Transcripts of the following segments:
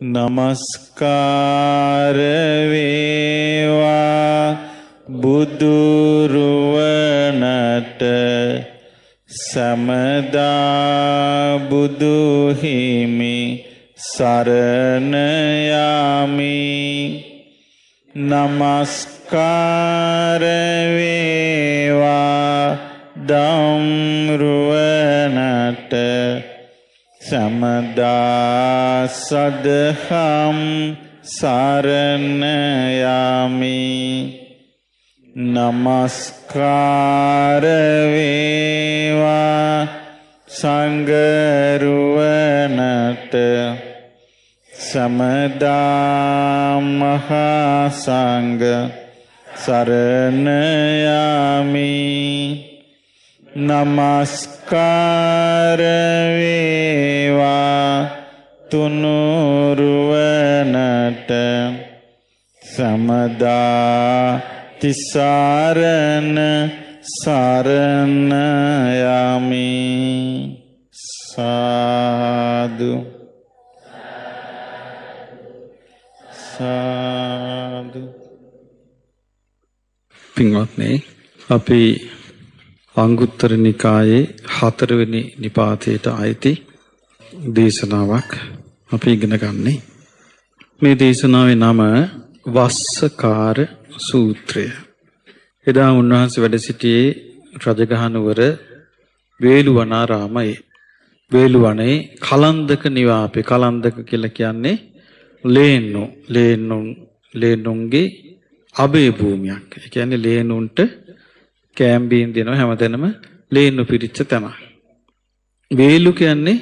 නමස්කාර වේවා බුදුරුවනට සමදා බුදු හිමි සරණ යාමි නමස්කාර වේවා ධම්රෝ සමදා සදහම් සරණ යමි නමස්කාර වේවා සංගරුවනට සමදා මහා සංඝ සරණ යමි නමස්කාර වේවා තුනුරුවනට සමදා තිසරණ සරණ යමි සාදු සාදු පින්වත්නි අපි අංගුත්තර නිකායේ හතරවෙනි නිපාතයට අයිති දේශනාවක් අපි ඉගෙන ගන්නේ. මේ දේශනාවේ නම වස්සකාර සූත්‍රය. එදා උන්වහන්සේ වැඩ සිටියේ රජගහනුවර වේළුවනාරාමයේ. වේළුවනේ කලන්දක නිවාපේ කලන්දක කියලා කියන්නේ ලේන්නු ලේන්නුන් ලේන්නුන්ගේ අබේ භූමියක්. ඒ කියන්නේ ලේන්නුන්ට කෑම් බීම් දෙනවා හැමතැනම ලේන්නු පිරිච්ච තැන. වේලු කියන්නේ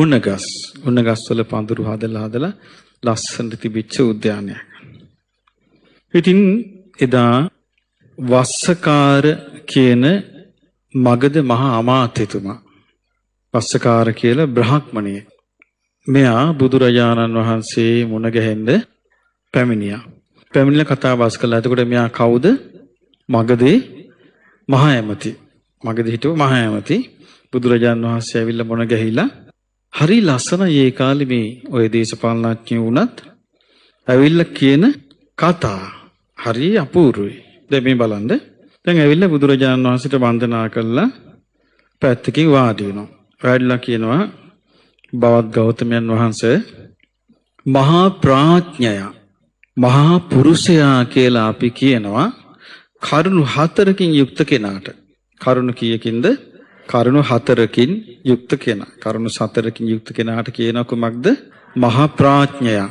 උණගස්. උණගස් වල පඳුරු හදලා හදලා ලස්සනට තිබිච්ච උද්‍යානයක්. ඉතින් එදා වස්සකාර කියන මගද මහා අමාත්‍යතුමා වස්සකාර කියලා බ්‍රහ්මණයෙක්. මෙයා බුදුරජාණන් වහන්සේ මුණ ගැහෙන්න පැමිණියා. පැමිණිලා කතා බස් කළා. එතකොට මෙයා කවුද? මගදී මහා ඇමති මගද හිටපු මහා ඇමති බුදුරජාන් වහන්සේ ඇවිල්ලා මොන ගැහිලා හරි ලස්සන ඒ කාලේ මේ ওই දේශපාලනඥයෝ වුණත් ඇවිල්ලා කියන කතා හරි අපූර්වයි. දැන් මේ බලන්න. දැන් ඇවිල්ලා බුදුරජාන් වහන්සේට වන්දනා කළා පැත්තකින් වාඩි වෙනවා. වැඩිලා කියනවා බවත් ගෞතමයන් වහන්සේ මහා ප්‍රඥය මහා පුරුෂයා කියලා අපි කියනවා කරුණු හතරකින් යුක්ත කෙනාට කරුණු කීයකින්ද කරුණු හතරකින් යුක්ත කෙනා කරුණු සතරකින් යුක්ත කෙනාට කියන කුමක්ද මහා ප්‍රඥයා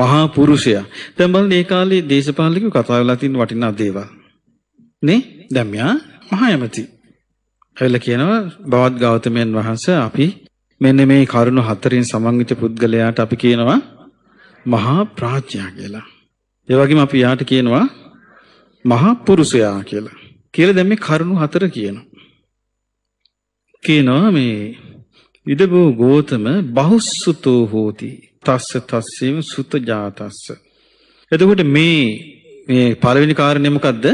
මහා පුරුෂයා දැන් බලන්න ඒ කාලේ දේශපාලකයෝ කතා වෙලා තියෙන වටිනා දේවල් නේ දැන් මෙයා මහා යමති ඇවිල්ලා කියනවා බවත් ගෞතමයන් වහන්සේ අපි මෙන්න මේ කරුණු හතරෙන් සමන්විත පුද්ගලයාට අපි කියනවා මහා ප්‍රඥා කියලා ඒ වගේම අපි යාට කියනවා මහා පුරුෂයා කියලා. කියලා දැන් මේ කරුණු හතර කියනවා. කියනවා මේ විදබෝ ගෝතම බහුසුතෝ හෝති. තස්ස තස්සේම සුත ජාතස්ස. එතකොට මේ මේ පළවෙනි කාරණය මොකද්ද?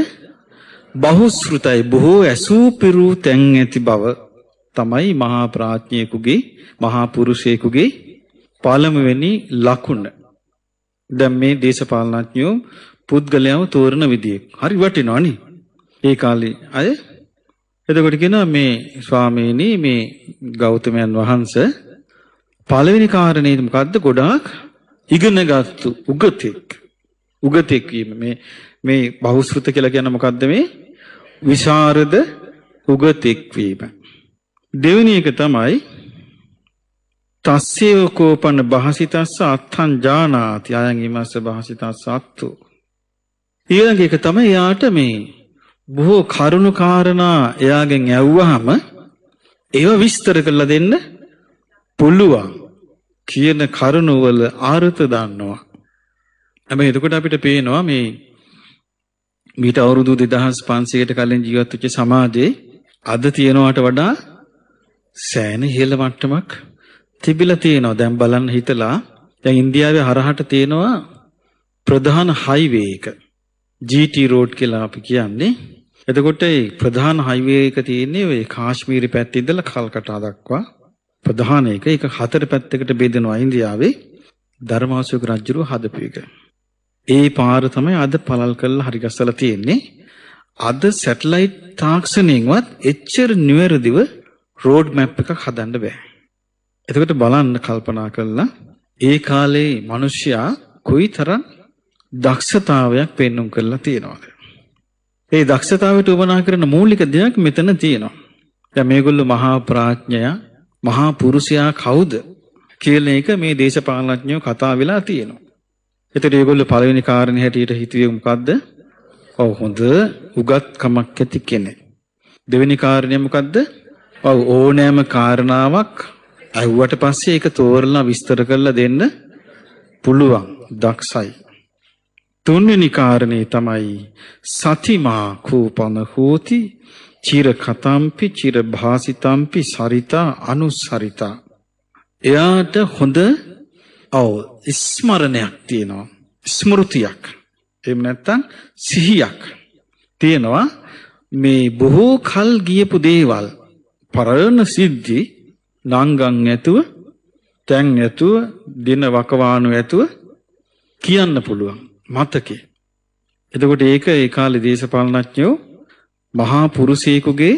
බහුශෘතයි බොහෝ ඇසූ පිරු තැන් ඇති බව තමයි මහා ප්‍රඥයෙකුගේ මහා පුරුෂයෙකුගේ පළමුවෙනි ලකුණ. දැන් මේ දේශපාලනඥයෝ පුද්ගලයාව තෝරන විදියෙක්. හරි වටිනවනේ. ඒ කාලේ අය එතකොට කියනවා මේ ස්වාමීනි මේ ගෞතමයන් වහන්සේ පළවෙනි කාරණේ මොකද්ද? ගොඩාක් ඉගෙනගත්තු උගතෙක්. උගතෙක් වීම මේ මේ බහුශෘත කියලා කියන මොකද්ද මේ? විශාරද උගතෙක් වීම. දෙවෙනි එක තමයි තස්සේව කෝපන භාසිතස්ස අත්ථං ජානාති අයං ීමස්ස භාසිතස්ස අත්තු ඊළඟ එක තමයි එයාට මේ බොහෝ කරුණු කාරණා එයාගෙන් ඇව්වහම ඒව විස්තර කරලා දෙන්න පුළුවන් කියන කරුණු වල ආර්ථ දන්නවා. හැබැයි එතකොට අපිට පේනවා මේ මීට අවුරුදු 2500කට කලින් ජීවත් වෙච්ච සමාජයේ අද තියෙනවට වඩා සෑහෙන ඉහළ මට්ටමක් තිබිලා තියෙනවා. දැන් බලන්න හිතලා දැන් ඉන්දියාවේ හරහට තියෙනවා ප්‍රධාන හයිවේ එක. GT road කියලා අපි කියන්නේ. එතකොට ප්‍රධාන highway එක තියෙන්නේ ඔය කාශ්මීරි පැත්තේ ඉඳලා කල්කටා දක්වා ප්‍රධාන එක. ඒක හතර පැත්තකට බෙදෙනවා ඉන්දියාවේ. ධර්මාශෝක රජුරු හදපු එක. ඒ පාර තමයි අද පළල් කරලා හරි ගස්සලා තියෙන්නේ. අද සැටලයිට් තාක්ෂණයෙන්වත් එච්චර නිවැරදිව රෝඩ් මැප් එකක් හදන්න බෑ. එතකොට බලන්න කල්පනා කළා ඒ කාලේ මිනිස්සයා කොයිතරම් දක්ෂතාවයක් පෙන්눔 කරලා තියෙනවා. ඒ දක්ෂතාවයට උවමනා කරන මූලික දෙයක් මෙතන තියෙනවා. දැන් මේගොල්ලෝ මහා ප්‍රඥයා, මහා පුරුෂයා කවුද කියන එක මේ දේශපාලනඥයෝ කතා වෙලා තියෙනවා. ඒතර මේගොල්ලෝ පළවෙනි කාරණේ හැටියට හිතුවේ මොකද්ද? ඔව් හොඳ උගත්කමක් ඇති කෙනෙක්. දෙවෙනි කාරණය මොකද්ද? ඔව් ඕනෑම කාරණාවක් අහුවට පස්සේ ඒක තෝරලා විස්තර කරලා දෙන්න පුළුවන්. දක්ෂයි. තුන්වෙනි කාරණේ තමයි සතිමා කූපන හෝති චිර කතම්පි චිර භාසිතම්පි සරිතා අනුසරිතා එයාට හොඳ ඔව් ස්මරණයක් තියෙනවා ස්මෘතියක් එහෙම නැත්නම් සිහියක් තියෙනවා මේ බොහෝ කල් ගියපු දේවල් පරණ සිද්ධි නංගන් ඇතුව තැන් ඇතුව දින වකවානු ඇතුව කියන්න පුළුවන් මතකේ. එතකොට ඒක ඒ කාලේ දේශපාලනඥයෝ මහා පුරුෂයෙකුගේ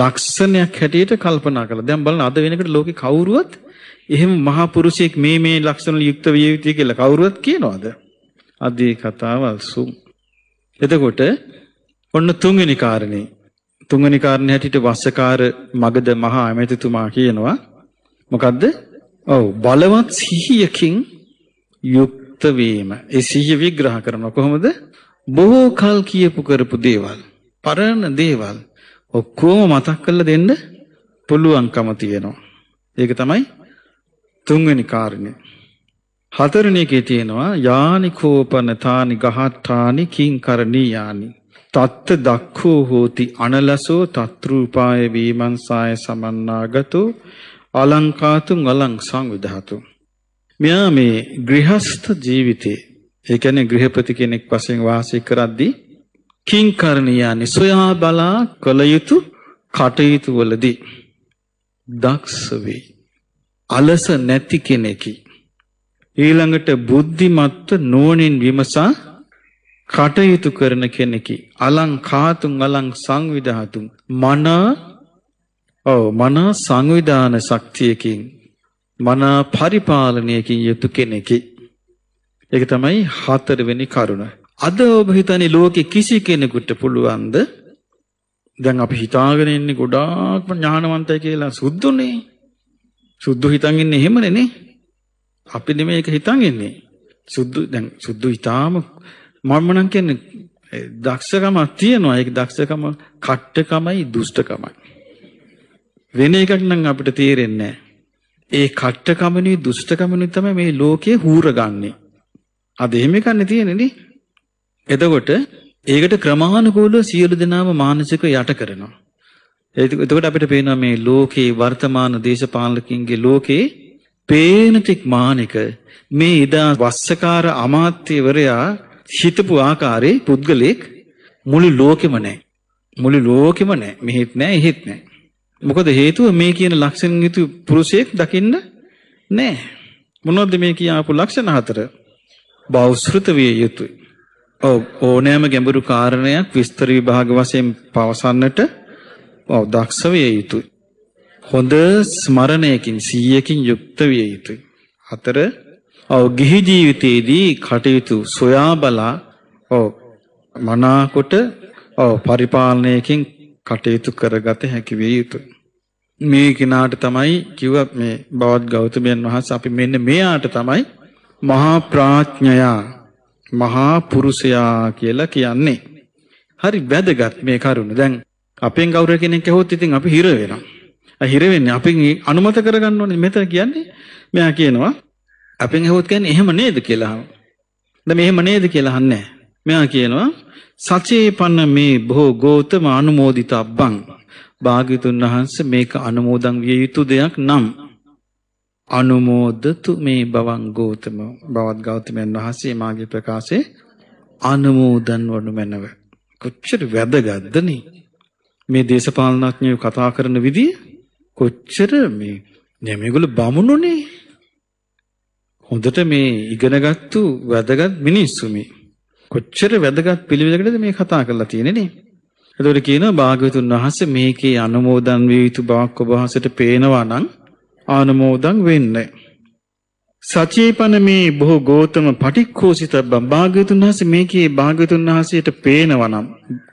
ලක්ෂණයක් හැටියට කල්පනා කළා. දැන් බලන්න අද වෙනකොට ලෝකේ කවුරුවත් එහෙම මහා පුරුෂයෙක් මේ මේ ලක්ෂණ වල යුක්ත විය යුතුයි කියලා කවුරුවත් කියනවද? අද ඒ කතාව අල්සුම්. එතකොට ඔන්න තුන්වෙනි කාරණේ. තුන්වෙනි කාරණේ හැටියට වස්සකාර මගද මහා ඇමතිතුමා කියනවා. මොකද්ද? ඔව් බලවත් සිහියකින් යුක් යුක්ත වීම. ඒ සිහිය විග්‍රහ කරන කොහොමද? බොහෝ කල් කියපු කරපු දේවල්, පරණ දේවල් ඔක්කොම මතක් කරලා දෙන්න පුළුවන්කම තියෙනවා. ඒක තමයි තුන්වෙනි කාරණය. හතරවෙනි එකේ තියෙනවා යානිකෝපන තානි ගහත්තානි කිංකරණීයානි තත්ත දක්ඛෝ හෝති අනලසෝ තත්රූපාය වීමංසාය සමන්නාගතෝ අලංකාතුං අලං සංවිධාතුං මෙයා මේ ගෘහස්ත ජීවිතේ ඒ කියන්නේ ගෘහපති කෙනෙක් වශයෙන් වාසය කරද්දී කිංකරණියානි සොයා බලා කළ යුතු කටයුතු වලදී දක්ෂ වේ. අලස නැති කෙනෙකි. ඊළඟට බුද්ධිමත්ව නුවණින් විමසා කටයුතු කරන කෙනෙකි. අලංකාතුන් අලං සංවිධාතුන් මන ඔව් මන සංවිධාන ශක්තියකින් මනා පරිපාලනයකින් යුතු කෙනෙකි. ඒක තමයි හතරවෙනි කරුණ. අද ඔබ හිතන්නේ ලෝකේ කිසි කෙනෙකුට පුළුවන්ද? දැන් අපි හිතාගෙන ඉන්නේ ගොඩාක්ම ඥානවන්තයි කියලා සුද්ධුනේ. සුද්ධු හිතන් ඉන්නේ එහෙමනේ නේ. අපි නෙමෙයි ඒක හිතන් ඉන්නේ. සුද්ධු දැන් සුද්ධු ඊටාම මම නම් කියන්නේ දක්ෂකමක් තියෙනවා. ඒක දක්ෂකම කට්ටකමයි දුෂ්ටකමයි. වෙන එකක් නම් අපිට තේරෙන්නේ නැහැ. ඒ කට්ටකමනේ දුෂ්ටකමනේ තමයි මේ ලෝකේ හූරගන්නේ. අද එහෙම ගන්න තියෙන්නේ එතකොට ඒකට ක්‍රමානුකූලව සියලු දෙනාම මානසික යට කරනවා. එතකොට අපිට පේනවා මේ ලෝකේ වර්තමාන දේශපාලකින්ගේ ලෝකේ පේනතික් මානික මේ ඉදා වස්සකාර අමාත්‍යවරයා හිතපු ආකාරයේ පුද්ගලෙක් මුළු ලෝකෙම නැහැ. මුළු ලෝකෙම නැහැ. මෙහෙත් නැහැ, එහෙත් නැහැ. මොකද හේතුව මේ කියන ලක්ෂණ යුතු පුරුෂයෙක් දකින්න නෑ. මොනවද මේ කියආපු ලක්ෂණ හතර? බෞස්ෘත විය යුතුයි. ඔව් ඕනෑම ගැඹුරු කාරණයක් විස්තර විභාග වශයෙන් පවසන්නට ඔව් දක්ෂ විය යුතුයි. හොඳ ස්මරණයකින් 100කින් යුක්ත විය යුතුයි. හතර ඔව් ගිහි ජීවිතයේදී කටයුතු සොයා බලා ඔව් මනාකොට ඔව් පරිපාලනයකින් කටයුතු කරගත හැකි විය යුතුයි. මේ කිනාට තමයි කිව්වත් මේ බවත් ගෞතමයන් වහන්සේ අපි මෙන්න මෙයාට තමයි මහා ප්‍රඥයා මහා පුරුෂයා කියලා කියන්නේ. හරි වැදගත් මේ කරුණ. දැන් අපෙන් කවුරු කෙනෙක් ඇහුවොත් ඉතින් අපි හිර වෙනවා. හිර වෙන්නේ අපින් අනුමත කරගන්න ඕනේ මෙතන කියන්නේ මෙයා කියනවා අපෙන් ඇහුවොත් කියන්නේ එහෙම නේද කියලා අහනවා. දැන් මෙහෙම නේද කියලා අහන්නේ. මෙයා කියනවා සචේපන්න මේ බොහෝ ගෝතම අනුමෝදිත අබ්බං භාග්‍යතුන් වහන්ස මේක අනුමෝදන් විය යුතු දෙයක් නම් අනුමෝදතු මේ බවන් ගෝතම බවත් ගෞතමයන් වහන්සේ මාගේ ප්‍රකාශේ අනුමෝදන් වනු මැනව කොච්චර වැදගත්දනේ මේ දේශපාලනඥයෝ කතා කරන විදිය කොච්චර මේ නෑ මේගොල්ලෝ බමුණුනේ හොඳට මේ ඉගෙනගත්තු වැදගත් මිනිස්සු මේ කොච්චර වැදගත් පිළිවෙලකටද මේ කතා කරලා තියෙන්නේ නේ. ඒතකොට කියනවා භාග්‍යවතුන් වහන්සේ මේකේ අනුමෝදන් විය යුතු බවක් ඔබ වහන්සේට පේනවා නම් ආනුමෝදන් වෙන්න. සචේපන මේ බොහෝ ගෞතම පටික්ඛෝසිතබ්බ භාග්‍යවතුන් වහන්සේ මේකේ භාග්‍යවතුන් වහන්සේට පේනවා නම්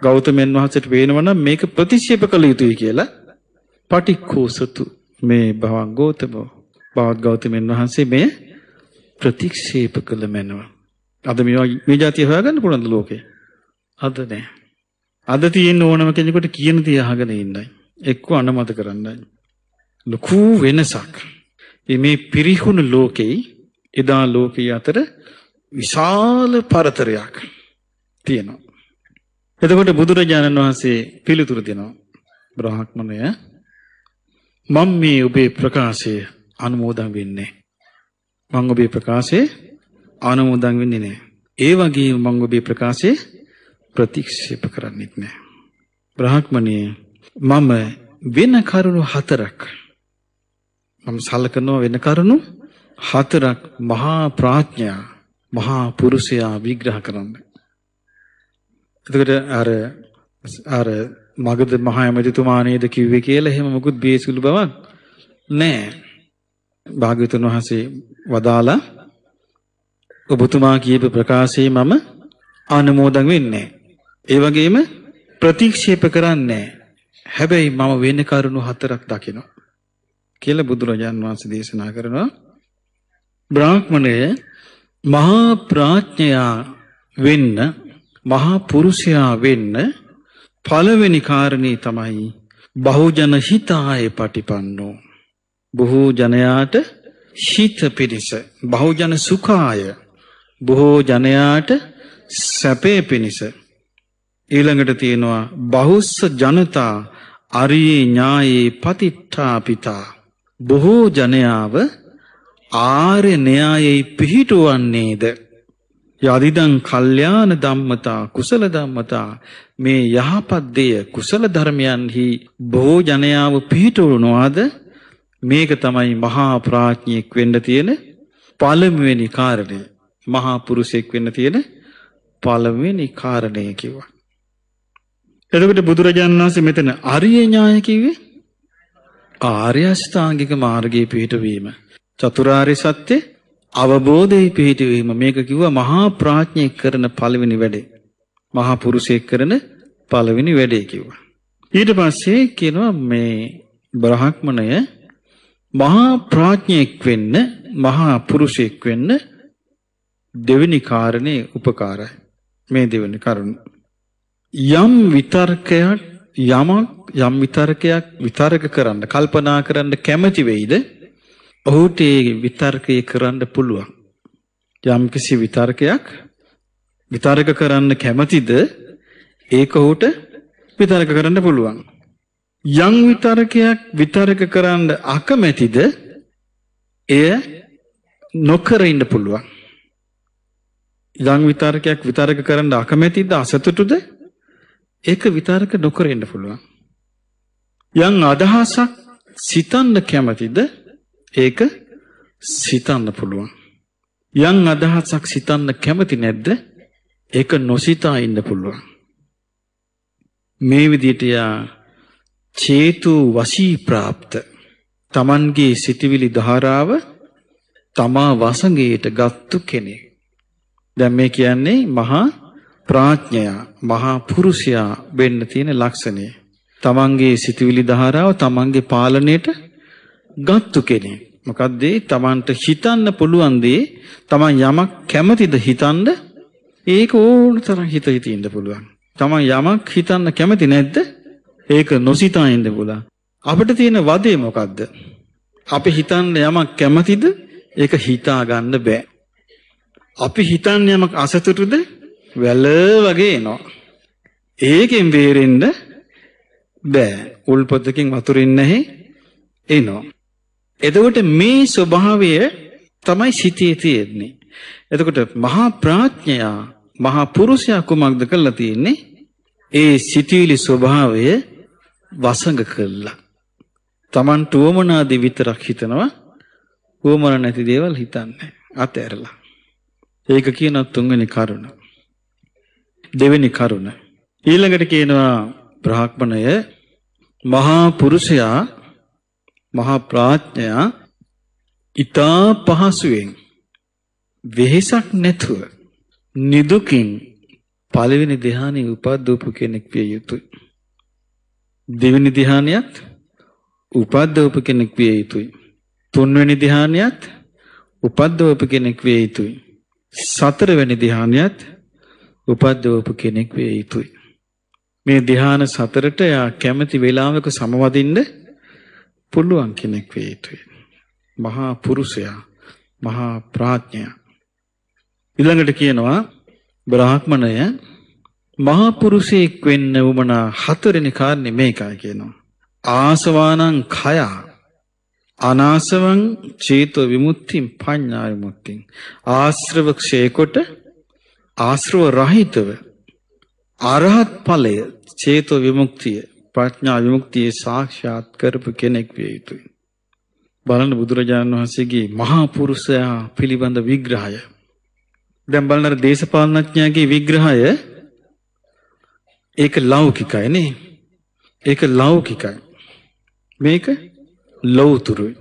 ගෞතමයන් වහන්සේට පේනවා නම් මේක ප්‍රතික්ෂේප කළ යුතුයි කියලා පටික්ඛෝසතු මේ භවං ගෞතම භවත් ගෞතමයන් වහන්සේ මේ ප්‍රතික්ෂේප කළ මැනවා. අද මේ මේ જાතිය හොයාගන්න පුළුවන්ද ලෝකේ? අද නෑ. අද තියෙන ඕනම කෙනෙකුට කියන දේ අහගෙන ඉන්නයි. එක්ක අනුමත කරන්නයි. ලොකු වෙනසක්. මේ පිරිහුණු ලෝකේ එදා ලෝකයේ අතර විශාල පරතරයක් තියෙනවා. එතකොට බුදුරජාණන් වහන්සේ පිළිතුරු දෙනවා. බ්‍රාහ්මණය මම මේ ඔබේ ප්‍රකාශය අනුමෝදන් වෙන්නේ. මම ඔබේ ප්‍රකාශයේ ආනුමෝදන් වෙන්නේ නැහැ. ඒ වගේම මම ඔබේ ප්‍රකාශේ ප්‍රතික්ෂේප කරන්නෙත් නැහැ. බ්‍රහ්මණේ මම වෙන කරුණු හතරක් මම සලකනවා වෙන කරුණු හතරක් මහා ප්‍රඥා මහා පුරුෂයා විග්‍රහ කරන්න. එතකොට අර අර මගද මහා ඇමතිතුමා නේද කිව්වේ කියලා එහෙම මොකුත් බේසුළු බවක් නැහැ. භාග්‍යවතුන් වහන්සේ වදාලා ඔබතුමා කියපු ප්‍රකාශයේ මම අනුමෝදන් වෙන්නේ ඒ වගේම ප්‍රතික්ෂේප කරන්නේ හැබැයි මම වෙන කරුණු හතරක් දකිනවා කියලා බුදුරජාන් වහන්සේ දේශනා කරනවා බ්‍රාහ්මණය මහා ප්‍රඥයා වෙන්න මහා පුරුෂයා වෙන්න පළවෙනි කාරණේ තමයි බහුජන හිතාය පටිපන්නෝ බොහෝ ජනයාට හිත පිණිස බහුජන සුඛාය බොහෝ ජනයාට සැපේ පිණිස ඊළඟට තියෙනවා බහුස්ස ජනතා අරියේ ඥායේ පතිට්ඨාපිතා බොහෝ ජනයාව ආර්ය න්‍යායේ පිහිටුවන්නේද යදිදං කල්යාණ ධම්මතා කුසල ධම්මතා මේ යහපත් දෙය කුසල ධර්මයන්හි බොහෝ ජනයාව පිහිටවනවාද මේක තමයි මහා ප්‍රඥෙක් වෙන්න තියෙන පළමුවෙනි කාරණේ මහා පුරුෂයෙක් වෙන්න තියෙන පළවෙනි කාරණය කිව්වා. එතකොට බුදුරජාණන් වහන්සේ මෙතන අරිය ඥාය කිව්වේ ආර්ය අෂ්ටාංගික මාර්ගයේ පිහිටවීම. චතුරාර්ය සත්‍ය අවබෝධයේ පිහිටවීම මේක කිව්වා මහා ප්‍රඥෙක් කරන පළවෙනි වැඩේ. මහා පුරුෂයෙක් කරන පළවෙනි වැඩේ කිව්වා. ඊට පස්සේ කියනවා මේ බ්‍රහ්මණය මහා ප්‍රඥෙක් වෙන්න මහා පුරුෂයෙක් වෙන්න දෙවෙනි කාරණේ උපකාරයි. මේ දෙවෙනි කරුණ. යම් විතර්කයක් යමක් යම් විතර්කයක් විතර්ක කරන්න කල්පනා කරන්න කැමති වෙයිද? ඔහුට ඒ විතර්කය කරන්න පුළුවන්. යම් කිසි විතර්කයක් විතර්ක කරන්න කැමතිද? ඒක ඔහුට විතර්ක කරන්න පුළුවන්. යම් විතර්කයක් විතර්ක කරන්න අකමැතිද? එය නොකර ඉන්න පුළුවන්. ඉලං විතරකයක් විතරක කරන්න අකමැතිද අසතුටුද? ඒක විතරක නොකර ඉන්න පුළුවන්. යම් අදහසක් සිතන්න කැමතිද? ඒක සිතන්න පුළුවන්. යම් අදහසක් සිතන්න කැමති නැද්ද? ඒක නොසිතා ඉන්න පුළුවන්. මේ විදිහට යා චේතු වශී પ્રાપ્ત තමන්ගේ සිතවිලි ධාරාව තමා වසඟයට ගත්තු කෙනෙක්. දැන් මේ කියන්නේ මහා ප්‍රඥයා මහා පුරුෂයා වෙන්න තියෙන ලක්ෂණය. තමන්ගේ සිතුවිලි ධාරාව තමන්ගේ පාලනයට ගත්තු කෙනෙක්. මොකද තමන්ට හිතන්න පුළුවන් තමන් යමක් කැමතිද හිතන්න ඒක ඕන තරම් හිත හිත ඉන්න පුළුවන්. තමන් යමක් හිතන්න කැමති නැද්ද? ඒක නොසිතා ඉන්න පුළුවන්. අපිට තියෙන වදේ මොකද්ද? අපි හිතන්න යමක් කැමතිද? ඒක හිතා ගන්න බෑ. අපි හිතන්නේ යමක් අසතුටුද වැල වගේ එනවා. ඒකෙන් බේරෙන්න බෑ. උල්පතකින් වතුරින් නැහැ එනවා. එතකොට මේ ස්වභාවය තමයි සිතේ තියෙන්නේ. එතකොට මහා ප්‍රඥයා මහා පුරුෂයා කුමක්ද කරලා තියෙන්නේ? ඒ සිතීලි ස්වභාවය වසඟ කළා. Taman tuwamana di විතරක් හිතනවා. උවමන නැති දේවල් හිතන්නේ. අතෑරලා. ඒක කියන තුන්වෙනි කරුණ. දෙවෙනි කරුණ. ඊළඟට කියනවා බ්‍රාහ්මණය මහා පුරුෂයා මහා ප්‍රඥයා ඊතා පහසුවෙන් වෙහෙසක් නැතුව නිදුකින් පළවෙනි ධ්‍යානෙ උපද්දූපු කෙනෙක් විය යුතුය. දෙවෙනි ධ්‍යානියත් උපද්දූපු කෙනෙක් විය යුතුය. තුන්වෙනි ධ්‍යානියත් උපද්දූපු කෙනෙක් විය යුතුය. සතරවැනි ධ්‍යානයත් උපද්දවපු කෙනෙක් වේ යුතුයි. මේ ධ්‍යාන සතරට එයා කැමති වේලාවක සමවදින්න පුළුවන් කෙනෙක් වේ යුතුයි. මහා පුරුෂයා, මහා ප්‍රඥයා. ඊළඟට කියනවා බ්‍රාහ්මණය මහා පුරුෂයෙක් වෙන්න උමනා හතරෙනි කාරණේ මේකයි කියනවා. ආසවානං khaya අනාසවං චේතෝ විමුක්තිං පඤ්ඤා විමුක්තිං ආශ්‍රව ක්ෂය කොට ආශ්‍රව රහිතව අරහත් ඵලය චේතෝ විමුක්තිය ප්‍රඥා විමුක්තිය සාක්ෂාත් කරපු කෙනෙක් විය යුතුයි බලන්න බුදුරජාණන් වහන්සේගේ මහා පුරුෂයා පිළිබඳ විග්‍රහය දැන් බලන දේශපාලනඥයාගේ විග්‍රහය ඒක ලෞකිකයි නේ ඒක ලෞකිකයි මේක ලෞතුරුයි.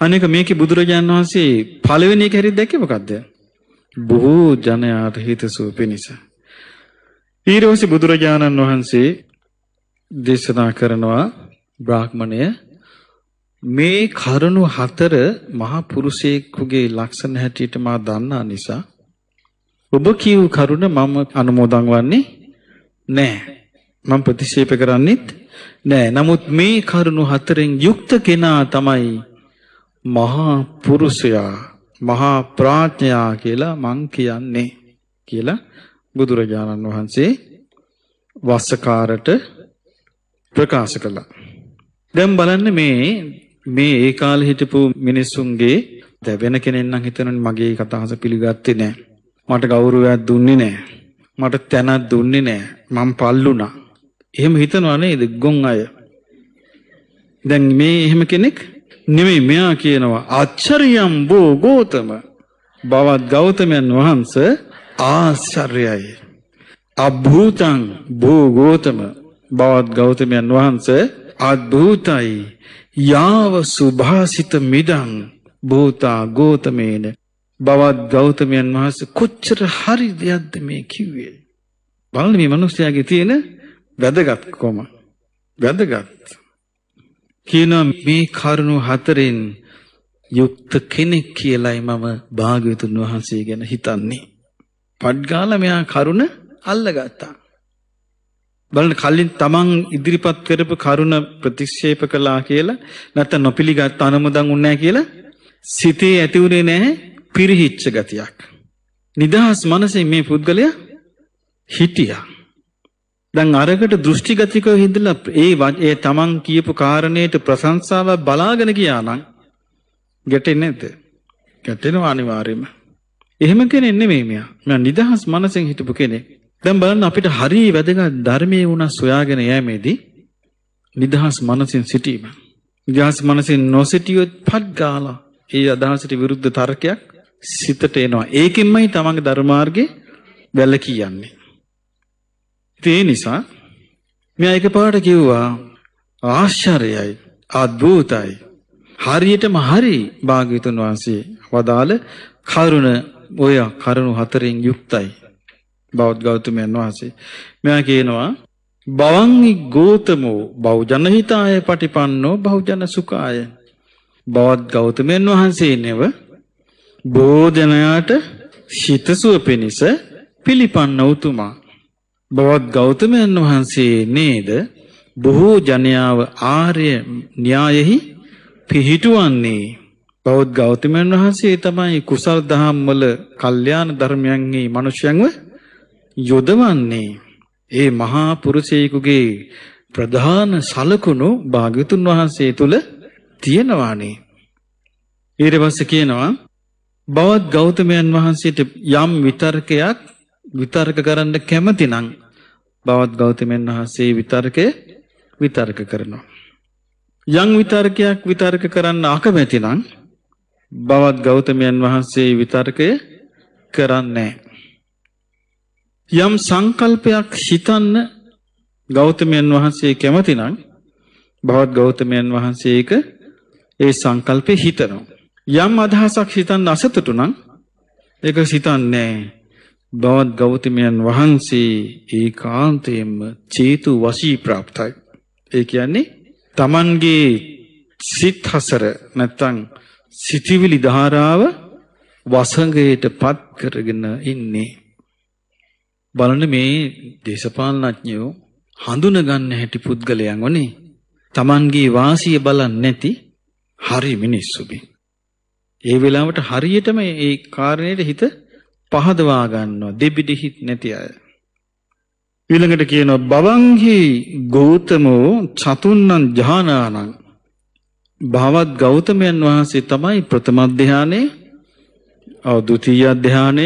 අනේක මේකේ බුදුරජාණන් වහන්සේ පළවෙනි එක හැරි දැක්කේ මොකද්ද? බොහෝ ජනයාට හිතසුව පිණිස. ඊරෝසි බුදුරජාණන් වහන්සේ දේශනා කරනවා බ්‍රාහ්මණය මේ කරුණු හතර මහා පුරුෂයෙකුගේ ලක්ෂණ හැටියට මා දන්නා නිසා ඔබ කියූ කරුණ මම අනුමෝදන් වන්නේ නැහැ. මම ප්‍රතික්ෂේප කරන්නේත් නෑ නමුත් මේ කරුණු හතරෙන් යුක්ත කෙනා තමයි මහා පුරුෂයා මහා ප්‍රඥයා කියලා මං කියන්නේ කියලා බුදුරජාණන් වහන්සේ වස්සකාරට ප්‍රකාශ කළා. දැන් බලන්න මේ මේ ඒ කාලේ හිටපු මිනිස්සුන්ගේ දැන් වෙන කෙනෙක් නම් හිතනවනේ මගේ කතාවස පිළිගත්තේ නැහැ. මට ගෞරවයක් දුන්නේ නැහැ. මට තැනක් දුන්නේ නැහැ. මං පල්ලුණා. එහෙම හිතනවා නේද ගොන් අය. දැන් මේ එහෙම කෙනෙක් නෙමෙයි මෙයා කියනවා ආචරියම් බෝ ගෝතම බවත් ගෞතමයන් වහන්ස ආශ්චර්යයි. අභූතං බෝ ගෝතම බවත් ගෞතමයන් වහන්ස අද්භූතයි යාව සුභාසිත මිඩං භූතා ගෝතමේන බවත් ගෞතමයන් වහන්සේ කොච්චර හරි දෙයක්ද මේ කිව්වේ බලන්න මේ මිනිස්යාගේ තියෙන වැදගත් කොම වැදගත් කියනවා මේ කරුණු හතරෙන් යුක්ත කෙනෙක් කියලයි මම භාග්‍යවතුන් වහන්සේ ගැන හිතන්නේ පඩ්ගාල මෙයා කරුණ අල්ලගත්තා බලන්න කලින් තමන් ඉදිරිපත් කරපු කරුණ ප්‍රතික්ෂේප කළා කියලා නැත්නම් නොපිලිගත් අනුමodan උන්නේ කියලා සිතේ ඇති උනේ නැහැ පිරිහිච්ච ගතියක් නිදහස් මනසේ මේ පුද්ගලයා හිටියා දැන් අරකට දෘෂ්ටිගතිකව හිඳලා ඒ ඒ තමන් කියපු කාරණේට ප්‍රශංසාව බලාගෙන ගියා නම් ගැටෙන්නේ නැද්ද? ගැටෙනවා අනිවාර්යයෙන්ම. එහෙම කෙනෙක් නෙමෙයි මෙයා. මෙයා නිදහස් මනසෙන් හිටපු කෙනෙක්. දැන් බලන්න අපිට හරිය වැදගත් ධර්මයේ උනා සොයාගෙන යෑමේදී නිදහස් මනසෙන් සිටීම. නිදහස් මනසෙන් නොසිටියොත් පත් ගාලා ඒ අදහසට විරුද්ධ තර්කයක් සිතට එනවා. ඒකෙන්මයි තමන්ගේ ධර්මාර්ගේ වැළකී යන්නේ. ඒ නිසා මෙයා එකපාරට කිව්වා ආශ්චර්යයි අද්භූතයි හරියටම හරි භාග්‍යතුන් වහන්සේ වදාළ කරුණ ඔය කරුණු හතරෙන් යුක්තයි බෞද්ධ ගෞතමයන් වහන්සේ මෙයා කියනවා බවං ගෝතමෝ බෞජන හිතාය පටිපන්නෝ බෞජන සුඛාය බෞද්ධ ගෞතමයන් වහන්සේ නෙව බෝධනයාට හිතසුව පිණිස පිළිපන්න උතුමා බවත් ගෞතමයන් වහන්සේ නේද බොහෝ ජනයාව ආර්ය න්‍යායෙහි පිහිටුවන්නේ බෞද්ධ ගෞතමයන් වහන්සේ තමයි කුසල් දහම් වල කල්යාණ ධර්මයන්හි මිනිසයන්ව යොදවන්නේ ඒ මහා පුරුෂයෙකුගේ ප්‍රධාන සලකුණු භාග්‍යතුන් වහන්සේ තුල තියෙනවානේ ඊට පස්සේ කියනවා බෞද්ධ ගෞතමයන් වහන්සේට යම් විතර්කයක් විතර්ක කරන්න කැමති නම් බවත් ගෞතමයන් වහන්සේ විතර්කය විතර්ක කරනවා. යම් විතර්කයක් විතර්ක කරන්න අකමැති නම් බවත් ගෞතමයන් වහන්සේ විතර්කය කරන්නේ යම් සංකල්පයක් හිතන්න ගෞතමයන් වහන්සේ කැමති නම් බවත් ගෞතමයන් වහන්සේ ඒක ඒ සංකල්පේ හිතනවා. යම් අදහසක් හිතන්න අසතුටු නම් ඒක හිතන්නේ බවත් ගෞතමයන් වහන්සේ ඒකාන්තයෙන්ම චේතු වශී ප්‍රාප්තයි. ඒ කියන්නේ Tamanගේ සිත් හසර නැත්තම් සිටිවිලි ධාරාව වසඟයටපත් කරගෙන ඉන්නේ. බලන්න මේ දේශපාලනඥයෝ හඳුනගන්න හැටි පුද්ගලයන් වනේ. Tamanගේ වාසිය බලන්නේ නැති හරි මිනිස්සු මේ. ඒ වෙලාවට හරියටම ඒ කාරණේට හිත පහදවා ගන්නවා දෙබිඩි හිත් නැති අය. ඊළඟට කියනවා බවංහි ගෞතමෝ චතුන්නං ඥානානං භවත් ගෞතමයන් වහන්සේ තමයි ප්‍රථම ධානයේ ආ ဒုတိ ය ධානය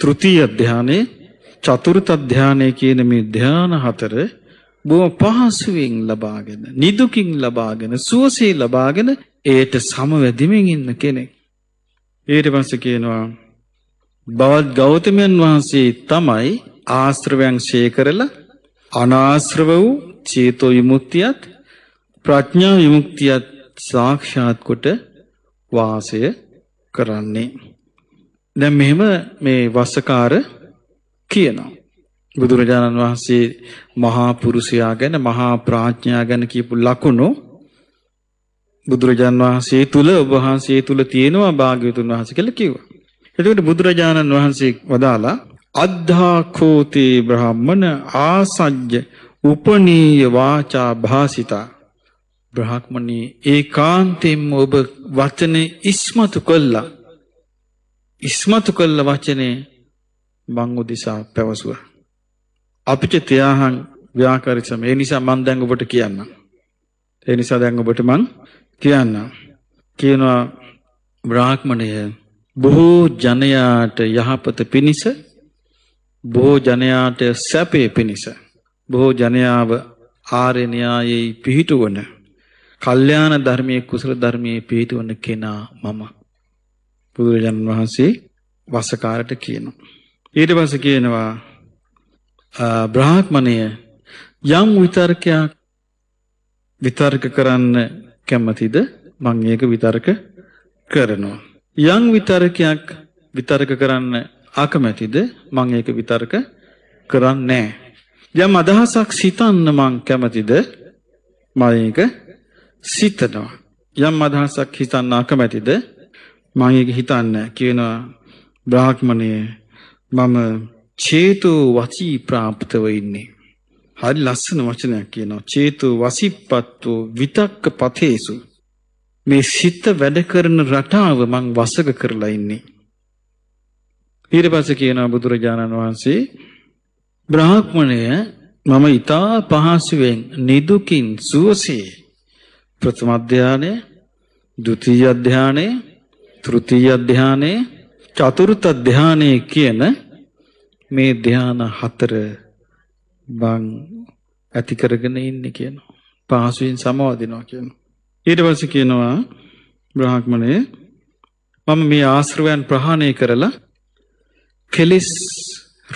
තෘතිය ධානය චතුර්ථ ධානය කියන මේ ධාන හතර බොහොම පහසුවෙන් ලබාගෙන නිදුකින් ලබාගෙන සුවසේ ලබාගෙන ඒට සමවැදිමින් ඉන්න කෙනෙක් ඊට පස්සේ කියනවා බවත් ගෞතමයන් වහන්සේ තමයි ආශ්‍රවයන් ශේකරලා අනාශ්‍රව වූ චේතෝ විමුක්තියත් ප්‍රඥා විමුක්තියත් සාක්ෂාත් කොට වාසය කරන්නේ. දැන් මෙහෙම මේ වසකාර කියනවා. බුදුරජාණන් වහන්සේ මහා පුරුෂයා ගැන මහා ප්‍රඥා ගැන කියපු ලකුණු බුදුරජාණන් වහන්සේ තුල ඔබ වහන්සේ තුල තියෙනවා භාග්‍යවතුන් වහන්සේ කියලා කිව්වා. එතකොට බුදුරජාණන් වහන්සේ වදාලා අද්ධා කෝතේ බ්‍රාහ්මණ ආසජ්ජ උපනීය වාචා භාසිතා බ්‍රහ්මණී ඒකාන්තයෙන්ම ඔබ වචනේ ඉස්මතු කළා ඉස්මතු කළ වචනේ මං උදෙසා පැවසුවා අපිට තියාහන් ව්‍යාකරිසම ඒ නිසා මං දැන් ඔබට කියන්නම් ඒ නිසා දැන් ඔබට මං කියන්නම් කියනවා බ්‍රාහ්මණය බොහෝ ජනයාට යහපත පිණිස බොහෝ ජනයාට සැපේ පිණිස බොහෝ ජනයාව ආරණ්‍යයේ පිහිටුවන කල්යාණ ධර්මයේ කුසල ධර්මයේ පිහිටුවන කෙනා මම බුදුරජාණන් වහන්සේ වසකාරට කියනවා ඊට පස්සේ කියනවා බ්‍රාහ්මණය යම් විතර්කයක් විතර්ක කරන්න කැමතිද මම ඒක විතර්ක කරනවා යම් විතරකයක් විතරක කරන්න අකමැතිද මම ඒක විතරක කරන්නේ යම් අදහසක් සිතන්න මං කැමතිද මම ඒක සිතනවා යම් අදහසක් හිතන්න අකමැතිද මම ඒක හිතන්නේ කියනවා බ්‍රාහ්මණයේ මම චේතු වචී ප්‍රාප්තව ඉන්නේ හරි ලස්සන වචනයක් කියනවා චේතු වසිප්පත්තු විතක්ක පතේසු මේ සිත වැඩ කරන රටාව මං වසඟ කරලා ඉන්නේ. ඊට පස්සේ කියනවා බුදුරජාණන් වහන්සේ බ්‍රාහ්මණය මම ඊතා පහසුවෙන් නිදුකින් සුවසේ ප්‍රථම ධානය, ဒုတိ ය ධානය, තෘතිය ධානය, චතුර්ථ ධානය කියන මේ ධාන හතර බං ඇති කරගෙන ඉන්නේ කියනවා. පහසුවෙන් සමවදිනවා කියනවා. ඊට පස්සේ කියනවා බ්‍රාහ්මණය මම මේ ආශ්‍රවයන් ප්‍රහාණය කරලා කෙලෙස්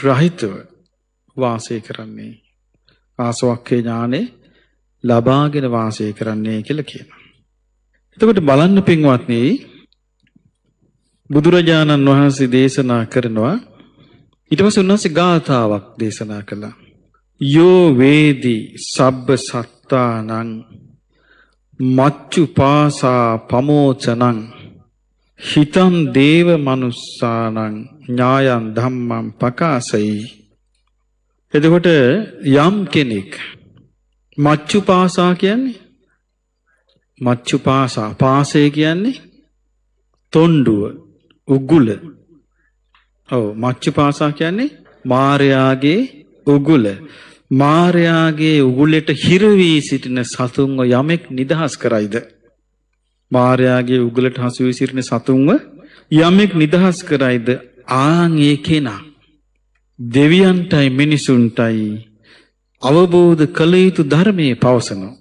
රහිතව වාසය කරන්නේ ආසවක්ඛේ ඥානේ ලබාගෙන වාසය කරන්නේ කියලා කියනවා. එතකොට බලන්න පින්වත්නි බුදුරජාණන් වහන්සේ දේශනා කරනවා ඊට පස්සේ උන්වහන්සේ ගාථාවක් දේශනා කළා. යෝ වේදි සබ්බ සත්තානං මච්චුපාසා පමෝචනං හිතං දේව මනුස්සානං ඥායන් ධම්මං පකාසයි එතකොට යම් කෙනෙක් මච්චුපාසා කියන්නේ මච්චුපාසා පාසය කියන්නේ තොණ්ඩුව උගුල ඔව් මච්චුපාසා කියන්නේ මාර්යාගේ උගුල මාරයාගේ උගුලට හිරවී සිටින සතුන්ව යමෙක් නිදහස් කරයිද? මාරයාගේ උගලට හසු වී සිටින සතුන්ව යමෙක් නිදහස් කරයිද? ආන් ඒ කෙනා දෙවියන්ටයි මිනිසුන්ටයි අවබෝධ කළ යුතු ධර්මයේ පවසනවා.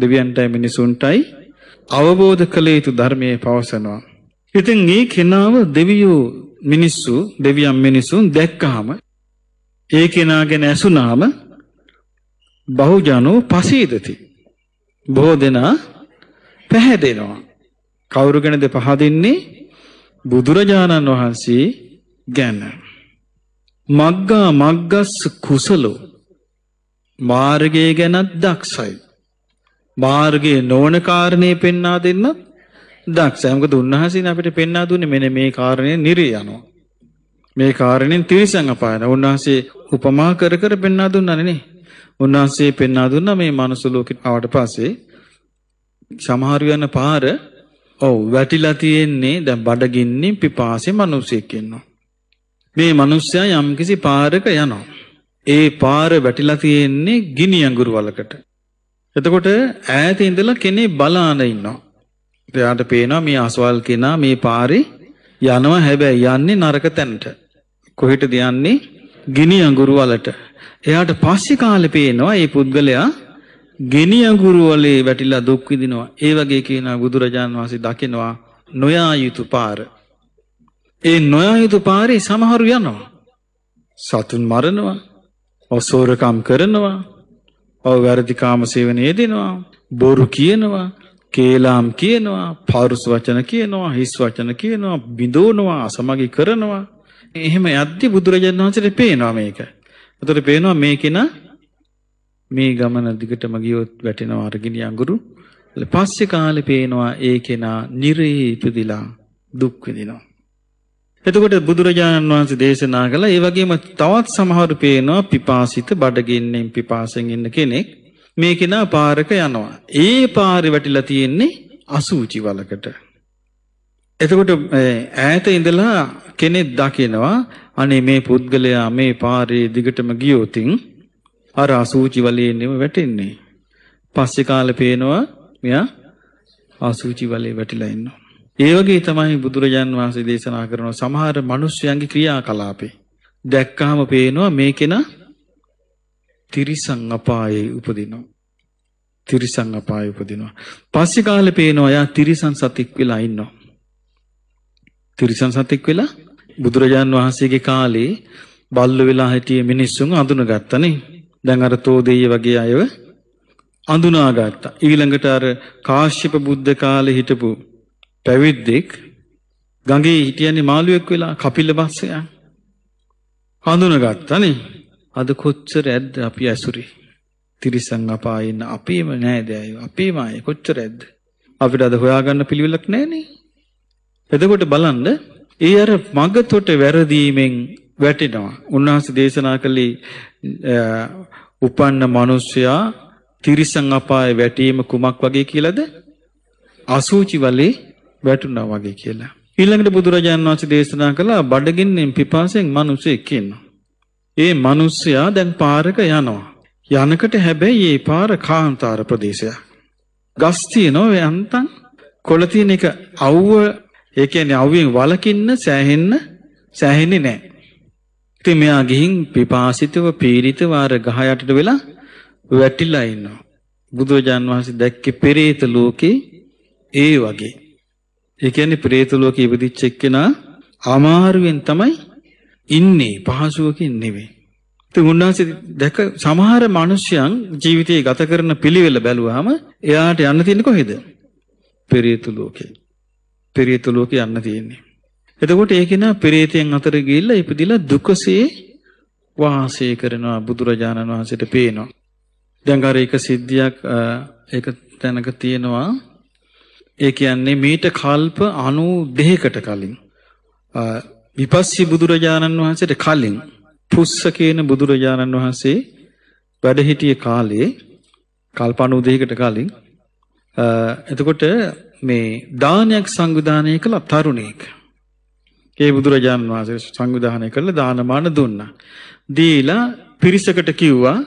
දෙවියන්ටයි මිනිසුන්ටයි අවබෝධ කළ යුතු ධර්මයේ පවසනවා. ඉතින් මේ කෙනාව දෙවියෝ මිනිස්සු දෙවියන් මිනිසුන් දැක්කහම ඒ කෙනා ගැන ඇසුනාම බහුජනෝ පසීදති. බොහෝ දෙනා පැහැදෙනවා. කවුරු ගැනද පහදින්නේ? බුදුරජාණන් වහන්සේ ගැන. මග්ගා මග්ගස් කුසලෝ මාර්ගය ගැනත් දක්ෂයි. මාර්ගයේ නොවන කාරණේ පෙන්වා දෙන්නත් දක්ෂයි. මොකද උන්වහන්සේනේ අපිට පෙන්වා දුන්නේ මෙන්න මේ කාරණේ නිරය යනවා. මේ කාරණෙන් තිරිසං අපායන. උන්වහන්සේ උපමා කර කර පෙන්වා දුන්නානේ. උන්වහන්සේ පෙන්වා දුන්නා මේ මනුස්ස ලෝකෙට ආවට පස්සේ සමහර වෙන පාර ඔව් වැටිලා තියෙන්නේ දැන් බඩගින්නේ පිපාසෙ මිනිසෙක් ඉන්නවා. මේ මිනිස්සයා යම්කිසි පාරක යනවා. ඒ පාර වැටිලා තියෙන්නේ ගිනි අඟුරු වලකට. එතකොට ඈත ඉඳලා කෙනේ බලාන ඉන්නවා. එයාට පේනවා මේ අසවල් කෙනා මේ පාරේ යනවා හැබැයි යන්නේ නරක තැනට. කොහෙටද යන්නේ? ගිනි අඟුරු වලට. එයාට පස්සේ කාලේ පේනවා මේ පුද්ගලයා ගෙනි අඟුරු වලේ වැටිලා දුක් විඳිනවා. ඒ වගේ කියන බුදුරජාන් වහන්සේ දකිනවා නොයා යුතු පාර. ඒ නොයා යුතු පාරේ සමහරු යනවා. සතුන් මරනවා. ඔසෝරකම් කරනවා. ඔව් වැරදි කාම සේවනයේ දෙනවා. බොරු කියනවා. කේලාම් කියනවා. පාරුස් වචන කියනවා. හිස් වචන කියනවා. බිඳෝනවා. අසමගි කරනවා. එහෙම යද්දි බුදුරජාණන් වහන්සේට පේනවා මේක. එතකොට පේනවා මේ කෙනා මේ ගමන දිගටම ගියොත් වැටෙනවා අරගිනි අඟුරු. පස්සේ කාලේ පේනවා ඒ කෙනා නිරේ ඉපදිලා දුක් විඳිනවා. එතකොට බුදුරජාණන් වහන්සේ දේශනා කළා ඒ වගේම තවත් සමහරු පේනවා පිපාසිත බඩගින්නෙන් පිපාසෙන් ඉන්න කෙනෙක් මේ කෙනා පාරක යනවා. ඒ පාරේ වැටිලා තියෙන්නේ අසූචි වලකට. එතකොට ඈත ඉඳලා කෙනෙක් දකිනවා අනේ මේ පුද්ගලයා මේ පාරේ දිගටම ගියොතින් අර අසූචි වලේ නෙම වැටෙන්නේ. පස්සේ කාලේ පේනවා මෙයා අසූචි වලේ වැටිලා ඉන්නවා. ඒ වගේ තමයි බුදුරජාන් වහන්සේ දේශනා කරන සමහර මිනිස්යන්ගේ ක්‍රියාකලාපේ දැක්කාම පේනවා මේ කෙනා තිරිසන් අපායේ උපදිනවා. තිරිසන් අපායේ උපදිනවා. පස්සේ කාලේ පේනවා යා තිරිසන් සතෙක් වෙලා ඉන්නවා. තිරිසන් සතෙක් වෙලා බුදුරජාන් වහන්සේගේ කාලේ බල්ලු වෙලා හිටිය මිනිස්සුන් අඳුනගත්තනේ. දැන් අර තෝදෙය වගේ අයව අඳුනාගත්තා. ඊළඟට අර කාශ්‍යප බුද්ධ කාලේ හිටපු පැවිද්දෙක් ගඟේ හිටියන්නේ මාළුවෙක් වෙලා කපිල බස්සයා හඳුනගත්තනේ. අද කොච්චර ඇද්ද අපි ඇසුරේ. තිරිසන් අපායෙන්න අපේම නෑද අය. අපේම අය කොච්චර ඇද්ද? අපිට අද හොයාගන්න පිළිවෙලක් නෑනේ. එතකොට බලන්න ඒ අර මඟතොට වැරදීමෙන් වැටෙනවා. උන්වහන්සේ දේශනා කළේ උපන්න මිනිසයා තිරිසන් අපායේ වැටීම කුමක් වගේ කියලාද? අසූචි වලේ වැටුණා වගේ කියලා. ඊළඟට බුදුරජාණන් වහන්සේ දේශනා කළා බඩගින්නෙන් පිපාසයෙන් මිනිසෙක් ඉන්නවා. ඒ මිනිසයා දැන් පාරක යනවා. යනකොට හැබැයි ඒ පාර කාන්තාර ප්‍රදේශයක්. ගස් තියෙනවා යන්තම් කොළ තියෙන එක අවුව ඒ කියන්නේ අවුවෙන් වලකින්න සෑහෙන්න සෑහෙන්නේ නැහැ. ඉතින් මෙයා ගිහින් පිපාසිතව පීඩිතව අර ගහ යටට වෙලා වැටිලා ඉන්නවා. බුදුරජාන් වහන්සේ දැක්කේ පෙරේත ලෝකේ ඒ වගේ. ඒ කියන්නේ ප්‍රේත ලෝකේ ඉපදිච්ච එක්කෙනා අමාරුවෙන් තමයි ඉන්නේ පහසුවකින් නෙවෙයි. ඉතින් උන්වහන්සේ දැක සමහර මිනිසයන් ජීවිතේ ගත කරන පිළිවෙල බැලුවාම එයාට යන්න තියෙන්නේ කොහෙද? පෙරේත ලෝකේ. පෙරේත ලෝකේ යන්න තියෙන්නේ. එතකොට ඒ කෙනා පෙරේතයන් අතර ගිහිල්ලා ඉපදිලා දුකසේ වාසය කරනවා බුදුරජාණන් වහන්සේට පේනවා. දැන් අර එක සිද්ධියක් ඒක තැනක තියෙනවා. ඒ කියන්නේ මීට කල්ප 92කට කලින් විපස්සී බුදුරජාණන් වහන්සේට කලින් පුස්ස කියන බුදුරජාණන් වහන්සේ වැඩ හිටිය කාලේ කල්ප 92කට කලින් එතකොට මේ දානයක් සංවිධානය කළ තරුණයෙක්. ඒ බුදුරජාණන් වහන්සේ සංවිධානය කළ දානමාන දුන්නා. දීලා පිරිසකට කිව්වා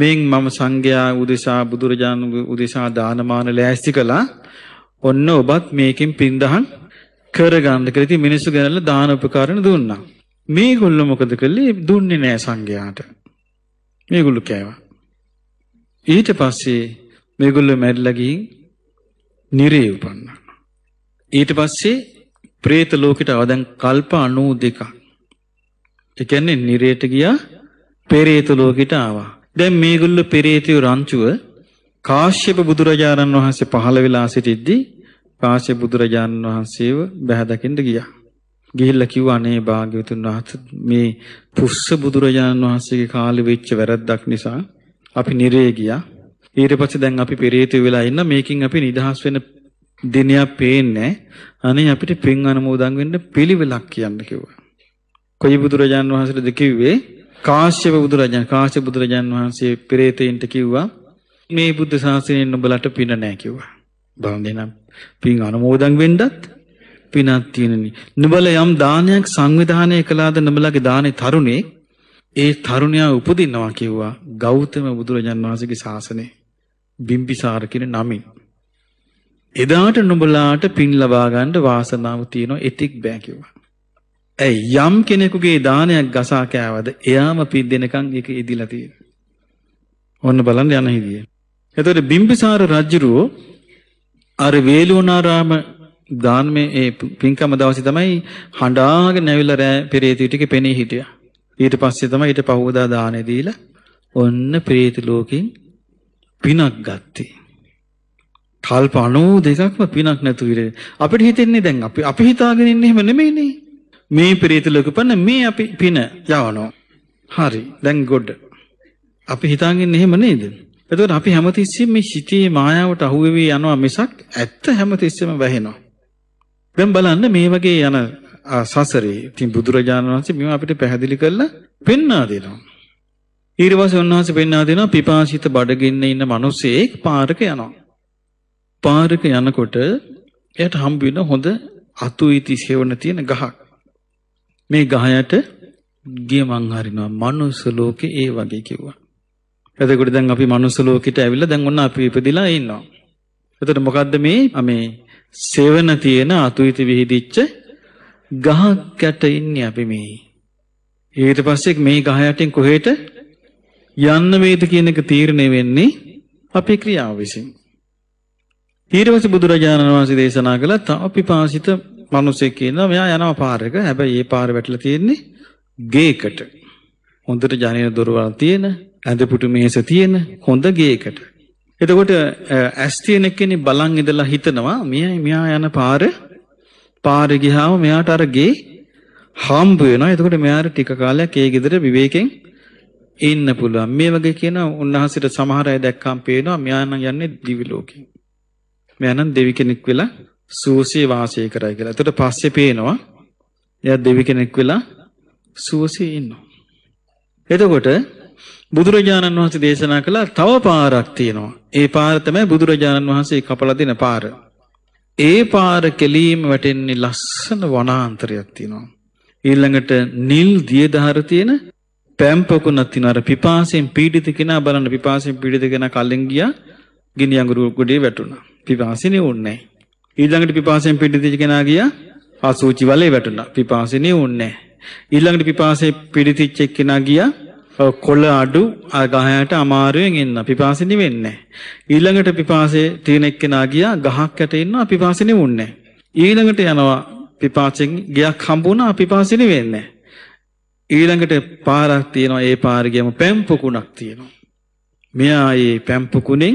මෙන් මම සංඝයා උදෙසා බුදුරජාණන් උදෙසා දානමාන ලෑස්ති කළා. ඔන්න ඔබත් මේකෙන් පින්දහම් කරගන්න කියලා ඉතින් මිනිස්සු ගෙනල්ලා දාන උපකරණ දුන්නා. මේගොල්ලෝ මොකද කළේ? දුන්නේ නෑ සංඝයාට. මේගොල්ලෝ කෑවා. ඊට පස්සේ මේගොල්ලෝ මැරිලා ගිහින් නිරේ උපන්නා. ඊට පස්සේ ප්‍රේත ලෝකෙට අවදන් කල්ප 92ක්. ඒ කියන්නේ නිරේට ගියා පෙරේත ලෝකෙට ආවා. දැන් මේගොල්ලෝ පෙරේතය රංචුව කාශ්‍යප බුදුරජාණන් වහන්සේ පහළ වෙලා සිටිද්දී කාශ්‍යප බුදුරජාණන් වහන්සේව බැහැදකින්න ගියා. ගිහිල්ලා කිව්වා අනේ භාග්‍යවතුන් වහන්සේ මේ පුස්ස බුදුරජාණන් වහන්සේගේ කාලෙ වෙච්ච වැරද්දක් නිසා අපි නිරේ ගියා. ඊට පස්සේ දැන් අපි පෙරේතු වෙලා ඉන්න මේකෙන් අපි නිදහස් වෙන දිනයක් පේන්නේ. අනේ අපිට පින් අනුමෝදන් වෙන්න පිළිවෙලක් කියන්න කිව්වා. කොයි බුදුරජාන් වහන්සේද කිව්වේ? කාශ්‍යප බුදුරජාන් කාශ්‍යප බුදුරජාන් වහන්සේ පෙරේතයින්ට කිව්වා මේ බුද්ධ ශාසනයෙන් ඔබලට පින නැහැ කිව්වා. බලන්න එනම් පින් අනුමෝදන් වෙන්නත් පිනක් තියෙනනි. නුඹල යම් දානයක් සංවිධානය කළාද නුඹලගේ දානේ තරුණේ ඒ තරුණයා උපදිනවා කිව්වා ගෞතම බුදුරජාන් වහන්සේගේ ශාසනයේ. බිම්බිසාර කියන නමින්. එදාට නුඹලාට පින් ලබා ගන්න වාසනාව තියෙනවා එතික් බෑ කිව්වා. ඇයි යම් කෙනෙකුගේ දානයක් ගසා කෑවද එයාම පින් දෙනකන් ඒක ඉදිලා තියෙනවා. ඔන්න බලන්න යන හිදිය. එතකොට බිම්බිසාර රජුරෝ අර වේලුණාරාම දානමේ ඒ පින්කම දවසේ තමයි හඬාගෙන නැවිලා රෑ පෙරේතී ටික පෙනී හිටියා. ඊට පස්සේ තමයි ඊට පහවදා දානේ දීලා ඔන්න ප්‍රේත ලෝකෙන් පිනක් ගත්තේ. කල්ප 92ක්ම පිනක් නැතු ඉරේ. අපිට හිතෙන්නේ දැන් අපි අපි හිතාගෙන ඉන්නේ එහෙම නෙමෙයිනේ. මේ ප්‍රේත ලෝකපන්න මේ අපි පින යවනවා. හරි. දැන් ගොඩ. අපි හිතාගෙන එහෙම නේද? එතකොට අපි හැමතිස්සෙම මේ සිටියේ මායාවට අහු වෙවි යනවා මිසක් ඇත්ත හැමතිස්සෙම වැහෙනවා. දැන් බලන්න මේ වගේ යන සසරේ ඉතින් බුදුරජාණන් වහන්සේ මේවා අපිට පැහැදිලි කරලා පෙන්වා දෙනවා. ඊට පස්සේ උන්වහන්සේ පෙන්වා දෙනවා පිපාසිත බඩගින්න ඉන්න මිනිස්සෙක් පාරක යනවා. පාරක යනකොට එයාට හම්බ වෙන හොඳ අතුයිති සෙවණ තියෙන ගහක්. මේ ගහයට ගිය මං හරිනවා මනුස්ස ලෝකේ ඒ වගේ කිව්වා. එතකොට දැන් අපි මනුස්ස ලෝකෙට ඇවිල්ලා දැන් ඔන්න අපි ඉපදිලා ඉන්නවා. එතකොට මොකද්ද මේ මේ සෙවණ තියෙන අතුයිති විහිදිච්ච ගහක් යට ඉන්නේ අපි මේ. ඊට පස්සේ මේ ගහ යටින් කොහෙට යන්න වේද කියන එක තීරණය වෙන්නේ අපේ ක්‍රියාව විසින්. ඊට බුදුරජාණන් වහන්සේ දේශනා කළ තප්පිපාසිත මිනිසෙක් කියනවා මෙයා යනවා පාරක. හැබැයි ඒ පාර වැටලා තියෙන්නේ ගේකට. හොඳට ජනේල දොරවල් තියෙන, ඇඳපුටු මේස තියෙන හොඳ ගේකට. එතකොට ඇස් තියෙන කෙනෙක් බලන් ඉඳලා හිතනවා මෙයා මෙයා යන පාර පාර ගියාම මෙයාට අර ගේ හම්බ වෙනවා. එතකොට මෙයාට ටික කාලයක් ඒ ගෙදර විවේකයෙන් ඉන්න පුළුවන්. මේ වගේ කියන උන්වහන්සේට සමහර අය දැක්කම් පේනවා මෙයා නම් යන්නේ දිවි ලෝකේ. මෙයා නම් දෙවි කෙනෙක් වෙලා සූසී වාසය කරයි කියලා. එතකොට පස්සේ පේනවා එයා දෙවි කෙනෙක් වෙලා සූසී ඉන්නවා. එතකොට බුදුරජාණන් වහන්සේ දේශනා කළ තව පාරක් තියෙනවා. ඒ පාර තමයි බුදුරජාණන් වහන්සේ කපලා දෙන පාර. ඒ පාර කෙලීම වැටෙන්නේ ලස්සන වනාන්තරයක් තියෙනවා. ඊළඟට නිල් දියදහර තියෙන පැම්පකුණක් තියෙනවා. අර පිපාසයෙන් පීඩිත කෙනා බලන්න පිපාසයෙන් පීඩිත කෙනා කලින් ගියා ගිනි අඟුරු ගොඩේ වැටුණා. පිපාසිනේ ඕනේ නැහැ. ඊළඟට පිපාසයෙන් පීඩිත කෙනා ගියා ආසූචි වලේ වැටුණා. පිපාසිනේ ඕනේ ඊළඟට පිපාසයෙන් පීඩිත කෙනා ගියා කොළ අඩු ගහයට අමාරුවෙන් එන්න පිපාසිනේ වෙන්නේ ඊළඟට පිපාසයේ තියෙන එක්කෙනා ගියා ගහක් යට ඉන්නවා පිපාසිනේ වුන්නේ ඊළඟට යනවා පිපාසයෙන් ගයක් හම්බුණා පිපාසිනේ වෙන්නේ ඊළඟට පාරක් තියෙනවා ඒ පාර ගියම පැම්පුකුණක් තියෙනවා. මෙයා ඒ පැම්පුකුණෙන්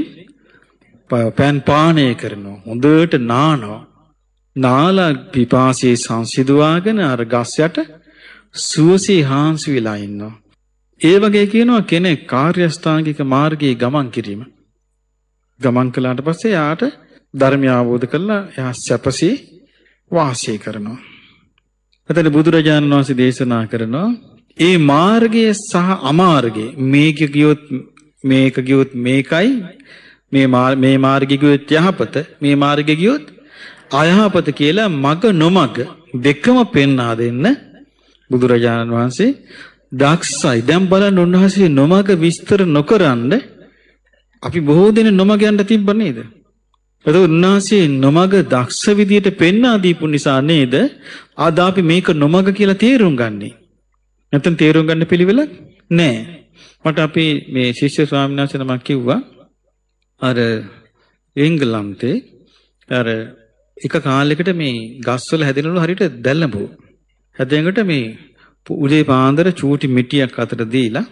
පෑන් පානය කරනවා. හොඳට නානවා. නාලා පිපාසයේ සංසිඳුවාගෙන අර ගස් යට සුවසේ හාන්සි වෙලා ඉන්නවා. ඒ වගේ කියනවා කෙනෙක් කාර්යස්ථාංගික මාර්ගයේ ගමන් කිරීම. ගමන් කළාට පස්සේ යාට ධර්මය අවබෝධ කරලා එයා සැපසේ වාසය කරනවා. එතන බුදුරජාණන් වහන්සේ දේශනා කරනවා ඒ මාර්ගය සහ අමාර්ගය මේක ගියොත් මේක ගියොත් මේකයි මේ මේ මාර්ගය ගියොත් යහපත මේ මාර්ගය ගියොත් අයහපත කියලා මග නොමග දෙකම පෙන්වා දෙන්න බුදුරජාණන් වහන්සේ දක්ෂයි. දැන් බලන්න උන්වහන්සේ නොමග විස්තර නොකරනද අපි බොහෝ දෙනෙක් නොමග යන්න තිබ්බ නේද? එතකොට උන්වහන්සේ නොමග දක්ෂ විදියට පෙන්වා දීපු නිසා නේද අද අපි මේක නොමග කියලා තේරුම් ගන්නේ. නැත්නම් තේරුම් ගන්න පිළිවෙලක් නැහැ. මට අපේ මේ ශිෂ්‍ය ස්වාමීන් වහන්සේ නමක් කිව්වා අර එංගලන්තේ අර එක කාලයකට මේ ගස්වල හැදෙනලු හරියට දැල්ලඹෝ. හැදෙනකොට මේ උදේ පාන්දර චූටි මිටියක් අතට දීලා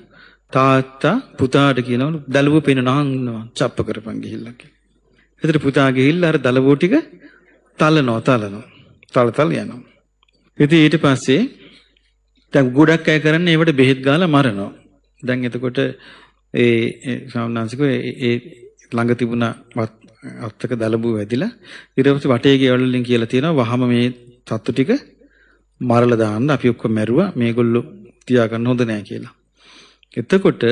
තාත්තා පුතාට කියනවලු දැලුව පේන නහන් ඉන්නවා චප්ප කරපන් ගිහිල්ලා කියලා. එතකොට පුතා ගිහිල්ලා අර දලවෝ ටික තලනවා තලනවා. තල තල යනවා. ඉතින් ඊට පස්සේ දැන් ගොඩක් අය කරන්නේ ඒවට බෙහෙත් ගාලා මරනවා. දැන් එතකොට ඒ සාමනාංශිකෝ ඒ ළඟ තිබුණ අත්තක දලබු වැදිලා ඊට වටේ ගෙවල් වලින් කියලා තියෙනවා වහම මේ තත්තු ටික මරලා දාන්න අපි ඔක්කොම මැරුවා මේගොල්ලෝ තියාගන්න හොඳ නෑ කියලා. එතකොට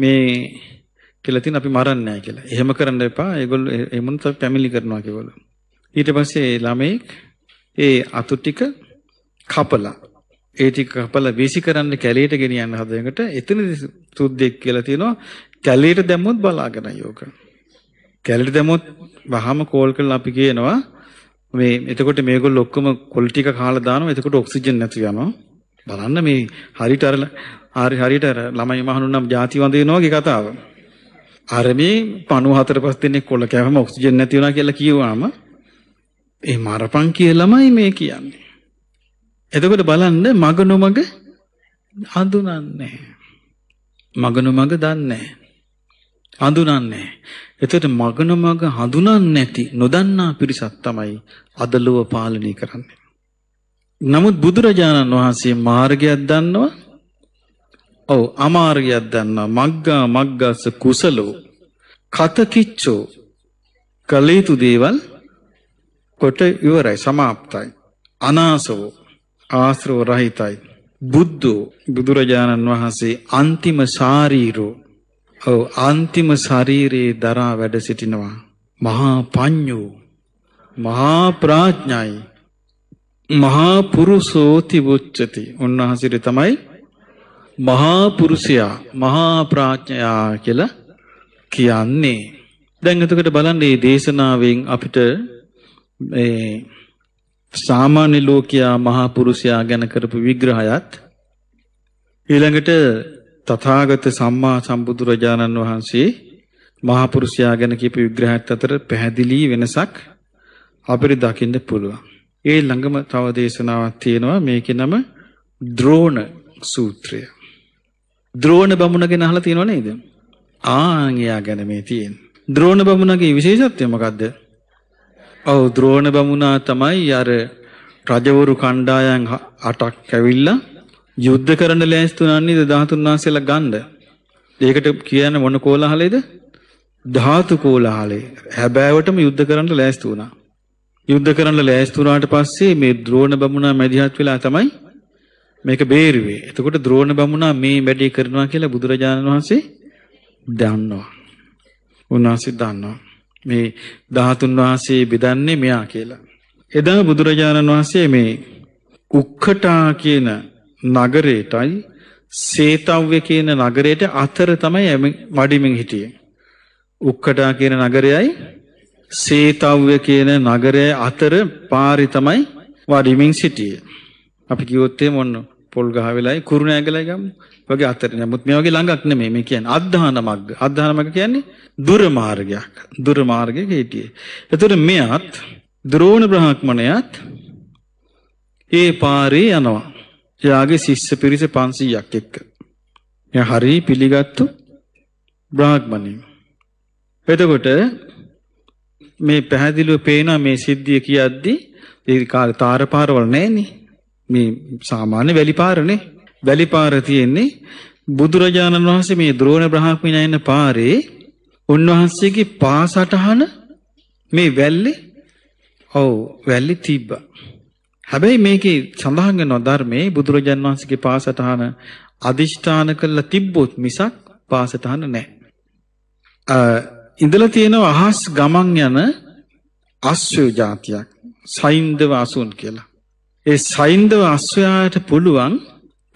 මේ කියලා තියෙන අපි මරන්නේ නැහැ කියලා. එහෙම කරන්න එපා. ඒගොල්ලෝ ඒ මොනත ෆැමිලි කරනවා කියලා. ඊට පස්සේ ළමෙක් ඒ අතු ටික කපලා ඒ ටික කපලා වීසි කරන්න කැලේට ගෙනියන්න හදනකොට එතන සුද්දෙක් කියලා තියෙනවා කැලේට දැම්මොත් බලාගෙන යෝක. කැලේට දැම්මොත් වහම කෝල් කරලා අපි කියනවා මේ එතකොට මේගොල්ලෝ ඔක්කොම කොල් ටික කාලා දානවා එතකොට ඔක්සිජන් නැති වෙනවා. බලන්න මේ හරියට අර හරියට ළමයි මහණුන් නම් ಜಾති වඳිනවා වගේ කතාව. අරබේ 94 5 දෙනෙක් කොල්ල කෑවම ඔක්සිජන් නැති වුණා කියලා කියවාම ඒ මරපන් කියලාමයි මේ කියන්නේ. එතකොට බලන්න මග නොමග හඳුනන්නේ මග නොමග දන්නේ හඳුනන්නේ එතකොට මග නොමග හඳුනන්නේ නැති නොදන්නා පිරිසක් තමයි අද ලොව පාලනය කරන්නේ. නමුත් බුදුරජාණන් වහන්සේ මාර්ගයක් දන්නවා ඔව් අමාර්යයක් දන්නා මග්ගා මග්ගස්ස කුසලෝ කතකිච්චෝ කලේතු දේවල් කොට ඉවරයි સમાප්තයි අනාසව ආශ්‍රව රහිතයි බුද්ධෝ බුදුරජාණන් වහන්සේ අන්තිම ශාරීරෝ ඔව් අන්තිම ශරීරේ දරා වැඩ සිටිනවා මහා පඤ්ඤෝ මහා ප්‍රඥයි මහා පුරුෂෝති වුච්චති උන්වහන්සේට තමයි මහා පුරුෂයා මහා ප්‍රඥයා කියලා කියන්නේ. දැන් එතකොට බලන්න මේ දේශනාවෙන් අපිට මේ සාමාන්‍ය ලෝකයා මහා පුරුෂයා ගැන කරපු විග්‍රහයත් ඊළඟට තථාගත සම්මා සම්බුදුරජාණන් වහන්සේ මහා පුරුෂයා ගැන කියපු විග්‍රහයත් අතර පැහැදිලි වෙනසක් අපිට දකින්න පුළුවන්. ඒ ළඟම තව දේශනාවක් තියෙනවා මේකේ නම ද්‍රෝණ සූත්‍රය. ද්‍රෝණ බමුණගෙන අහලා තියෙනව නේද? ආන් එයා ගැන මේ තියෙන. ද්‍රෝණ බමුණගේ විශේෂත්වය මොකද්ද? ඔව් ද්‍රෝණ බමුණා තමයි අර රජවරු කණ්ඩායම් 8ක් ඇවිල්ලා යුද්ධ කරන්න ලෑස්ති වුණාන්නේ 13 වහන්සේලා ගන්න. ඒකට කියන්නේ මොන කෝලහලේද? ධාතු කෝලහලේ. හැබෑවටම යුද්ධ කරන්න ලෑස්ති වුණා. යුද්ධ කරන්න ලෑස්ති වුණාට පස්සේ මේ ද්‍රෝණ බමුණා මැදිහත් වෙලා තමයි මේක බේරුවේ. එතකොට ද්‍රෝණ බමුණා මේ වැඩේ කරනවා කියලා බුදුරජාණන් වහන්සේ දන්නවා. උන්වහන්සේ දන්නවා. මේ ධාතුන් වහන්සේ බෙදන්නේ මෙයා කියලා. එදා බුදුරජාණන් වහන්සේ මේ උක්කටා කියන නගරයටයි සේතව්‍ය කියන නගරයට අතර තමයි වඩිමින් හිටියේ. උක්කටා කියන නගරයයි සේතව්‍ය කියන නගරය අතර පාරි තමයි වඩිමින් සිටියේ. අපි කිව්වොත් එහෙම ඔන්න පොල් ගහ වෙලයි කුරුණ ඇගලයි ගමු. වගේ අතර නමුත් මේ වගේ ළඟක් නෙමෙයි මේ කියන්නේ අද්ධාන මග්ග. අද්ධාන මග්ග කියන්නේ දුර මාර්ගයක්. දුර මාර්ගයක හිටියේ. එතකොට මෙයත් ද්‍රෝණ බ්‍රහ්මණයත් ඒ පාරේ යනවා. එයාගේ ශිෂ්‍ය පිරිස 500ක් එක්ක. එයා හරි පිළිගත්තු බ්‍රාහ්මණයෙක්. එතකොට මේ පැහැදිලිව පේනවා මේ සිද්ධිය කියද්දී ඒ කාලේ තාරපාරවල නැහෙනේ. මේ සාමාන්‍ය වැලිපාරනේ වැලිපාර තියෙන්නේ බුදුරජාණන් වහන්සේ මේ ද්‍රෝණ බ්‍රහ්මිනා යන පාරේ උන්වහන්සේගේ පාසටහන මේ වැල්ලේ ඔව් වැල්ලේ තිබ්බා. හැබැයි මේකේ සඳහන් වෙනවා ධර්මයේ බුදුරජාණන් වහන්සේගේ පාසටහන අදිෂ්ඨාන කරලා තිබ්බොත් මිසක් පාසටහන නැහැ. ඉඳලා තියෙනවා අහස් ගමන් යන අශ්වය జాතියක් සයින්දව අසුන් කියලා. ඒ සයින්දව අස්වයාට පුළුවන්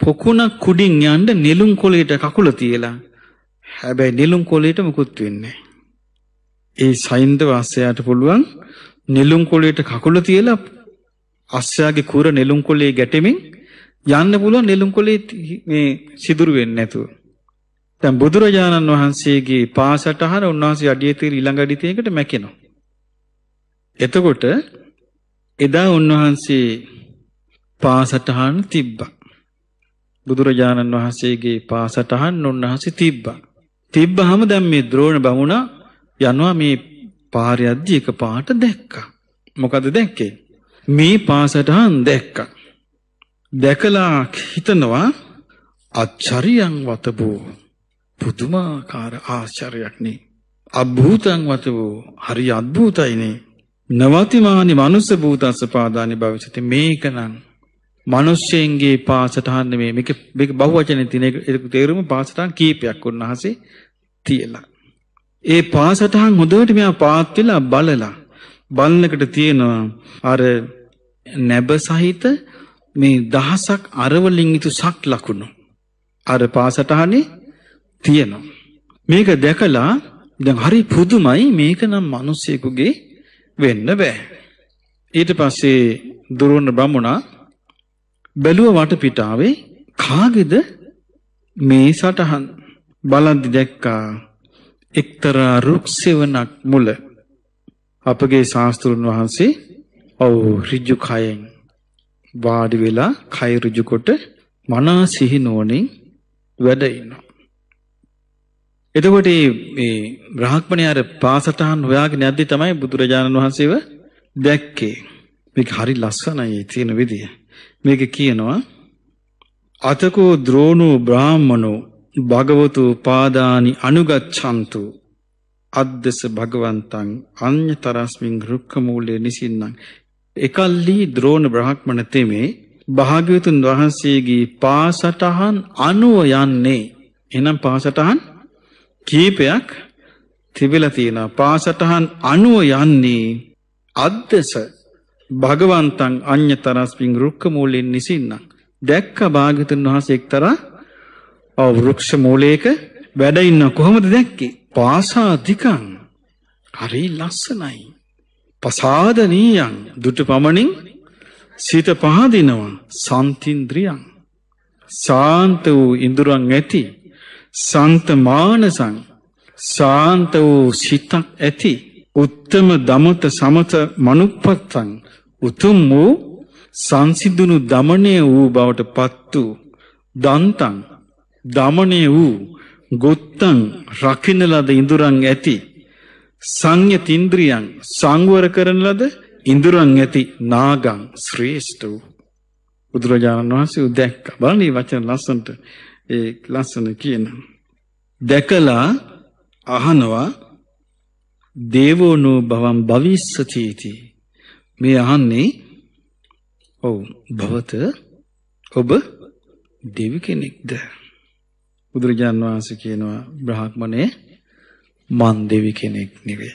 පොකුණක් කුඩින් යන්න නිලුම් කොළයට කකුල තියලා. හැබැයි නිලුම් කොළයට මුකුත් වෙන්නේ ඒ සයින්දව අස්වයාට පුළුවන් නිලුම් කොළයට කකුල තියලා අස්වයාගේ කුර නිලුම් කොළේ ගැටෙමින් යන්න පුළුවන් නිලුම් කොළේ මේ සිදුරු වෙන්නේ නැතුව. දැන් බුදුරජාණන් වහන්සේගේ පාසටහන උන්වහන්සේ අඩිය තීර ඊළඟ අඩි තීරයකට මැකෙනවා. එතකොට එදා උන්වහන්සේ පාසටහන් තිබ්බා. බුදුරජාණන් වහන්සේගේ පාසටහන් උන්වහන්සේ තිබ්බා. තිබ්බහම දැන් මේ ද්‍රෝණ බමුණා යනවා මේ පාරයද්දි එක පාට දැක්කා. මොකද දැක්කේ? මේ පාසටහන් දැක්කා. දැකලා හිතනවා අච්චරියන් වතබෝ පුදුමාකාර ආශ්චර්යක් නේ. අභූතං වතබෝ හරි අද්භූතයිනේ. නවතිමානි මනුස්ස භූතස්ස පාදානි භවිෂති මේකනම් මිනිස්සෙන්ගේ පාසටහන් නෙමෙයි මේක මේක බහුවචනේ තියෙන ඒක තේරුම පාසටහන් කීපයක් උන්වහන්සේ තියලා. ඒ පාසටහන් හොඳට මෙයා පාත් වෙලා බලලා බලනකට තියෙනවා අර නැබ සහිත මේ දහසක් අරවලින් යුතු සක් ලකුණු අර පාසටහනේ තියෙනවා. මේක දැකලා දැන් හරි පුදුමයි මේක නම් මිනිස්සෙකුගේ වෙන්න බෑ. ඊට පස්සේ දුරුණ බමුණා බැලුව වටපිටාවේ කාගේද මේ සටහන් බලද්දි දැක්කා එක්තරා රුක්සෙවණක් මුල අපගේ ශාස්ත්‍රුන් වහන්සේ ඔව් ඍජු කයෙන් වාඩි වෙලා කය ඍජු කොට මනස සිහි නෝනින් වැඩ ඉනවා. එතකොට මේ බ්‍රාහ්මණය අර පාසටහන් හොයාගෙන යද්දි තමයි බුදුරජාණන් වහන්සේව දැක්කේ. මේක හරි ලස්සනයි තියෙන විදිය. මේක කියනවා අතකෝ ද්‍රෝණෝ බ්‍රාහ්මනෝ භගවතු පාදානි අනුගච්ඡන්තු අද්දස භගවන්තං අඤ්‍යතරස්මින් රුක්ඛ මූලයේ නිසින්නම් එකල්ලි ද්‍රෝණ බ්‍රහ්මණ තෙමේ භාග්‍යවතුන් වහන්සේගේ පාසටහන් අනුව යන්නේ එහෙනම් පාසටහන් කීපයක් තිබිලා තියෙනවා පාසටහන් අනුව යන්නේ අද්දස භගවන්තං අඤ්‍යතරස්මින් රුක්ක මූලෙන් නිසින්නම්. දැක්ක භාගතුන් වහන්සේ එක්තරා ඔව් වෘක්ෂ මූලයක වැඩ ඉන්න කොහොමද දැක්කේ? පාසාධිකං. හරි ලස්සනයි. පසාදනීයං දුටු පමණින් සිත පහදිනවා සන්තින්ද්‍රියං. ශාන්ත වූ ඉඳුරන් ඇති සන්ත මානසං ශාන්ත වූ සිතක් ඇති උත්තම දමත සමත මනුප්පත්තං උතුම් වූ සංසිඳුණු දමණය වූ බවට පත් වූ දන්තං දමණය වූ ගොත්තං රකින්න ලද ඉඳුරන් ඇති සංයත ඉන්ද්‍රියන් සංවර කරන ලද ඉඳුරන් ඇති නාගං ශ්‍රේෂ්ඨ වූ බුදුරජාණන් වහන්සේ දැක්ක බලන්න මේ වචන ලස්සනට ඒ ලස්සන කියන දැකලා අහනවා දේවෝනෝ භවම් භවිස්සති මේ අහන්නේ ඔව් භවත ඔබ දෙවි කෙනෙක්ද? බුදුරජාන් වහන්සේ කියනවා බ්‍රහ්මණේ මන් දෙවි කෙනෙක් නෙවෙයි.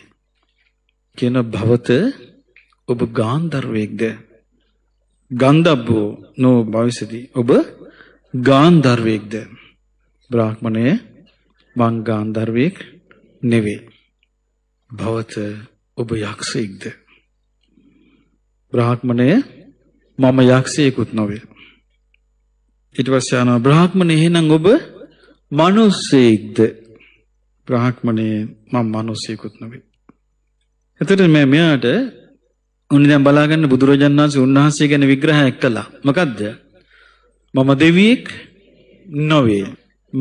කියන භවත ඔබ ගාන්ධර්වයෙක්ද? ගන්ධබ්බෝ නෝ භවිසති. ඔබ ගාන්ධර්වයෙක්ද? බ්‍රාහ්මණය මං ගාන්ධර්වයෙක් නෙවෙයි. භවත ඔබ යක්ෂයෙක්ද? බ්‍රාහ්මණය මම යක්ෂයෙකුත් නොවේ. ඊට පස්සේ ආනවා බ්‍රාහ්මණය එහෙනම් ඔබ මිනිස්සෙක්ද? බ්‍රාහ්මණය මම මිනිස්සෙකුත් නොවේ. එතකොට මේ මෙයාට උන්නේ දැන් බලාගන්න බුදුරජාණන් වහන්සේ උන්වහන්සේ ගැන විග්‍රහයක් කළා. මොකද්ද? මම දෙවියෙක් නොවේ.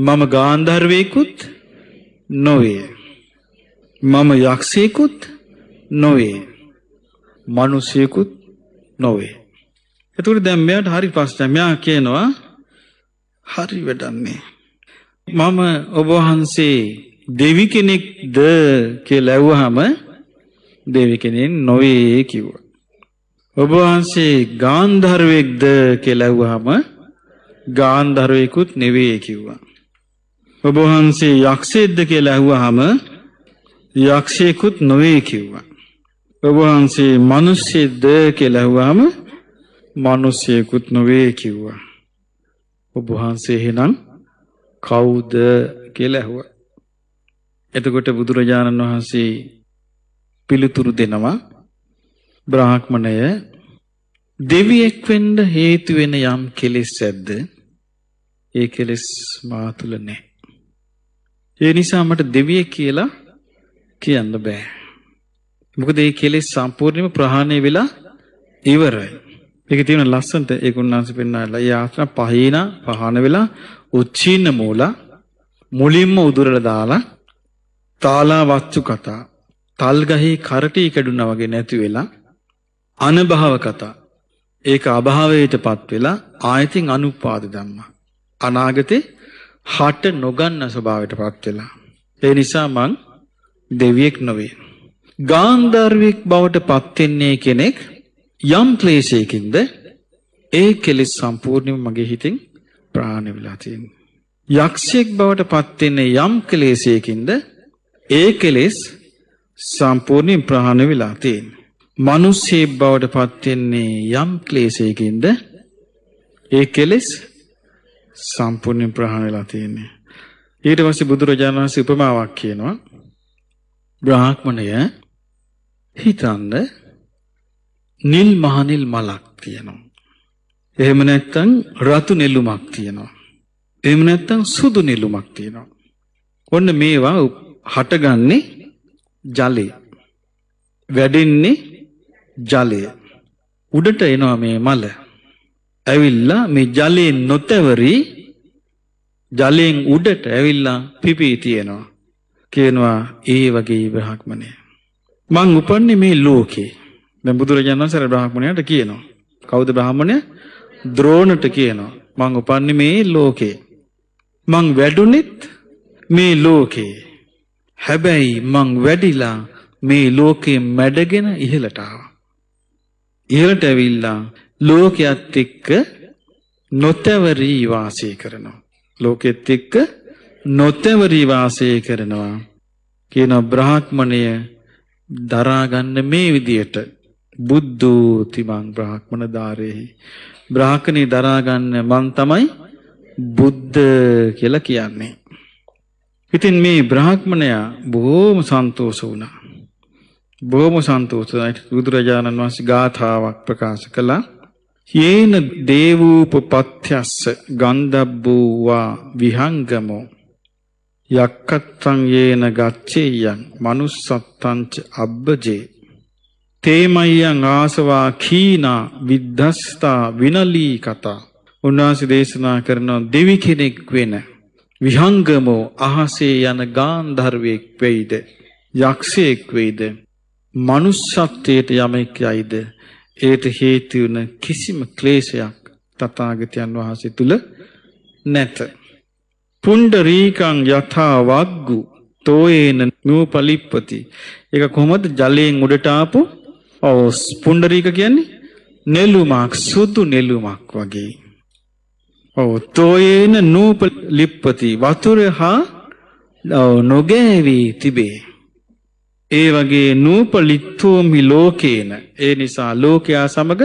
මම ගාන්ධර්වයෙකුත් නොවේ. මම යක්ෂයෙකුත් නොවේ. මිනිසෙකුත් නොවේ. එතුකට දැම් මෙයාට හරි ප්‍රශ්න මෙයා කියනවා හරි වැඩන්නේ. මම ඔබවහන්සේ දෙවි කෙනෙක් ද කිය ලැව්වහම දෙවි කෙනෙන් නොවේ කිව්ව. ඔබවහන්සේ ගාන්ධර්වෙක් ද කෙලැව්වහම ගාන්ධර්වයකුත් නෙවේ කිව්වා. ඔබවහන්සේ යක්ෂේද්ද කියලා ඇහුවහම යක්ෂයෙකුත් නොවේ කිව්වා. ඔබ වහන්සේ මිනිස්සෙක්ද කියලා අහුවාම මිනිස්සෙකුත් නොවේ කිව්වා. ඔබ වහන්සේ එහෙනම් කවුද කියලා ඇහුවා. එතකොට බුදුරජාණන් වහන්සේ පිළිතුරු දෙනවා බ්‍රාහ්මණය දෙවියෙක් වෙන්න හේතු වෙන යම් කෙලෙස් ඇද්ද? ඒ කෙලෙස් මා තුල නැහැ. ඒ නිසා මට දෙවියෙක් කියලා කියන්න බෑ. මොකද මේ කෙලෙස් සම්පූර්ණයෙන්ම ප්‍රහාණය වෙලා ඉවරයි. ඒක තියෙන ලස්සනට ඒකුණාංශ පෙන්නාලා. ඒ ආශ්‍රම පහේන පහන වෙලා උච්චින්න මූල මුලින්ම උදුරලා දාලා තාලා වස්තු කතා තල් ගහේ කරටි කැඩුනා වගේ නැති වෙලා අනභව කතා ඒක අභාවයටපත් වෙලා ආයතින් අනුපාද ධම්මා අනාගතේ හට නොගන්න ස්වභාවයටපත් වෙලා ඒ නිසා මං දෙවියෙක් නොවේ ගාන්ධර්වෙක් බවට පත්වෙන්නේ කෙනෙක් යම් ක්ලේශයකින්ද ඒ කෙලෙස් සම්පූර්ණයෙන්ම මගේ හිතින් ප්‍රාණ වෙලා තියෙනවා. යක්ෂයෙක් බවට පත්වෙන්නේ යම් කෙලෙසයකින්ද ඒ කෙලෙස් සම්පූර්ණයෙන් ප්‍රහාණය වෙලා තියෙනවා. මිනිස්සෙක් බවට පත්වෙන්නේ යම් ක්ලේශයකින්ද ඒ කෙලෙස් සම්පූර්ණයෙන් ප්‍රහාණය වෙලා තියෙනවා. ඊට පස්සේ බුදුරජාණන් වහන්සේ උපමාවක් කියනවා. බ්‍රාහ්මණය හිතන්න නිල් මහනිල් මලක් තියෙනවා. එහෙම නැත්නම් රතු නිලුමක් තියෙනවා. එහෙම නැත්නම් සුදු නිලුමක් තියෙනවා. ඔන්න මේවා හටගන්නේ ජලය. වැඩෙන්නේ ජලය. උඩට එනවා මේ මල. ඇවිල්ලා මේ ජලයේ නොතැවරි ජලයෙන් උඩට ඇවිල්ලා පිපී තියෙනවා. කියනවා ඒ වගේ බ්‍රහ්මණය. මං උපන්නේ මේ ලෝකේ. දැන් බුදුරජාණන් වහන්සේ බ්‍රාහ්මණයාට කියනවා. කවුද බ්‍රාහ්මණය? ද්‍රෝණට කියනවා. මං උපන්නේ මේ ලෝකේ. මං වැඩුණෙත් මේ ලෝකේ. හැබැයි මං වැඩිලා මේ ලෝකේ මැඩගෙන ඉහළට ආවා. ඉහළට ඇවිල්ලා ලෝකයේත් එක්ක නොතවරි වාසය කරනවා. ලෝකෙත් එක්ක නොතවරි වාසය කරනවා. කියන බ්‍රාහ්මණය දරා ගන්න මේ විදියට බුද්ධෝති මං බ්‍රාහ්මණ ධාරේහි බ්‍රාහ්කණේ දරා ගන්න මං තමයි බුද්ධ කියලා කියන්නේ. ඉතින් මේ බ්‍රාහ්මණයා බොහොම සන්තෝෂ වුණා. බොහොම සන්තෝෂයි බුදුරජාණන් වහන්සේ ගාථාවක් ප්‍රකාශ කළා. යේන දේවූපපත්‍යස්ස ගන්ධබ්බෝ වා විහංගමෝ යක්කත්තං යේන ගච්ඡේයං manussත්තංච අබ්බජේ තේමයං ආසවා කීනා විද්දස්තා විනලී කතා උන්වහන්සේ දේශනා කරන දෙවි කෙනෙක් වෙන විහංගමෝ අහසේ යන ගාන්ධර්වයෙක් වෙයිද යක්ෂයෙක් වෙයිද manussත්වයට යමෙක් යයිද ඒට හේතු වන කිසිම ක්ලේශයක් තථාගතයන් වහන්සේ තුල නැත පුණ්ඩරීකං යථා වග්ගු තෝයේන නූපලිප්පති. ඒක කොහොමද ජලයෙන් උඩට ආපු ඔව් පුණ්ඩරීක කියන්නේ නෙළුමක් සුදු නෙළුමක් වගේ. ඔව් තෝයේන නූපලිප්පති වතුරේ හා නොගෑවි තිබේ. ඒ වගේ නූපලිත්තෝමි ලෝකේන ඒ නිසා ලෝකයා සමග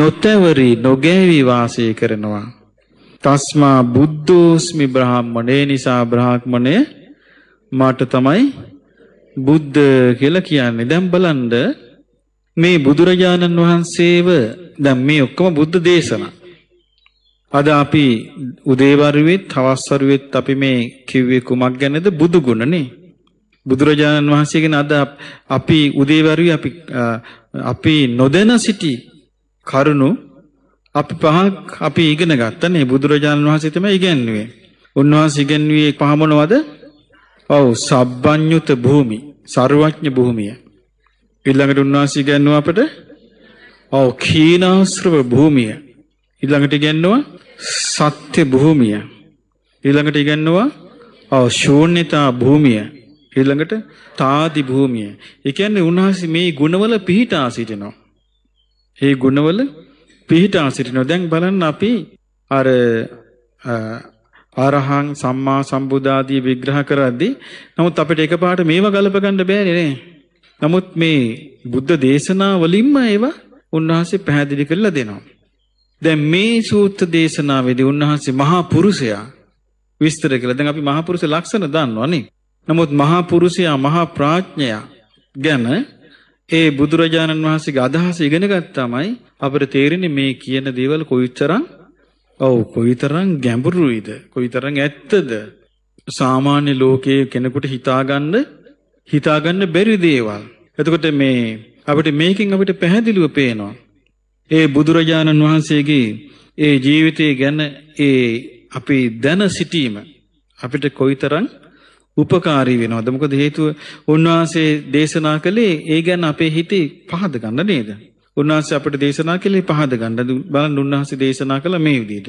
නොතැවරි නොගෑවි වාසය කරනවා. තස්මා බුද්ධෝස්මි බ්‍රාහ්මණේ නිසා බ්‍රාහ්මණය මට තමයි බුද්ධ කියලා කියන්නේ. දැන් බලන්න මේ බුදුරජාණන් වහන්සේව දැන් මේ ඔක්කොම බුද්ධ දේශනා. අද අපි උදේවරුවෙත් හවස්වරුවෙත් අපි මේ කිව්වේ කුමක් ගැනද බුදු ගුණනේ. බුදුරජාණන් වහන්සේ ගැන අද අපි උදේවරුවේ අපි අපි නොදැන සිටි කරුණු අපි පහක් අපි ඉගෙන ගත්තා නේ බුදුරජාණන් වහන්සේ තමයි ඉගැන්වුවේ. උන්වහන්සේ ඉගැන්වුවේ පහ මොනවද? ඔව් සබ්බඤ්‍යුත භූමි, ਸਰවඥ භූමිය. ඊළඟට උන්වහන්සේ ඉගැන්වුවා අපට ඔව් කීනාශ්‍රව භූමිය. ඊළඟට ඉගැන්වුවා සත්‍ය භූමිය. ඊළඟට ඉගැන්වුවා ඔව් ශූන්‍යතා භූමිය. ඊළඟට තාදි භූමිය. ඒ කියන්නේ උන්වහන්සේ මේ ගුණවල පිහිටා සිටිනවා. මේ ගුණවල පිහිටා සිටිනවා. දැන් බලන්න අපි අර ආරහං සම්මා සම්බුදාදී විග්‍රහ කරද්දී නමුත් අපිට එකපාරට මේව ගලප ගන්න බෑනේ නේ. නමුත් මේ බුද්ධ දේශනා වලින්ම ඒවා උන්වහන්සේ පැහැදිලි කරලා දෙනවා. දැන් මේ සූත්‍ර දේශනාවේදී උන්වහන්සේ මහා පුරුෂයා විස්තර කළා. දැන් අපි මහා පුරුෂ ලක්ෂණ දන්නවා නේ. නමුත් මහා පුරුෂයා මහා ප්‍රඥයා ගැන ඒ බුදුරජාණන් වහන්සේගේ අදහස ඉගෙන ගත්තමයි අපිට තේරෙන්නේ මේ කියන දේවල් කොයිතරම් ඔව් කොයිතරම් ගැඹුරුයිද කොයිතරම් ඇත්තද සාමාන්‍ය ලෝකයේ කෙනෙකුට හිතාගන්න හිතාගන්න බැරි දේවල්. එතකොට මේ අපිට මේකෙන් අපිට පැහැදිලිව පේනවා ඒ බුදුරජාණන් වහන්සේගේ ඒ ජීවිතය ගැන ඒ අපි දැන සිටීම අපිට කොයිතරම් උපකාරී වෙනවද? මොකද හේතුව උන්වහන්සේ දේශනා කළේ ඒ ගැන අපේ හිතේ පහද ගන්න නේද? උන්වහන්සේ අපට දේශනා කළේ පහද ගන්න. බලන්න උන්වහන්සේ දේශනා කළ මේ විදිහට.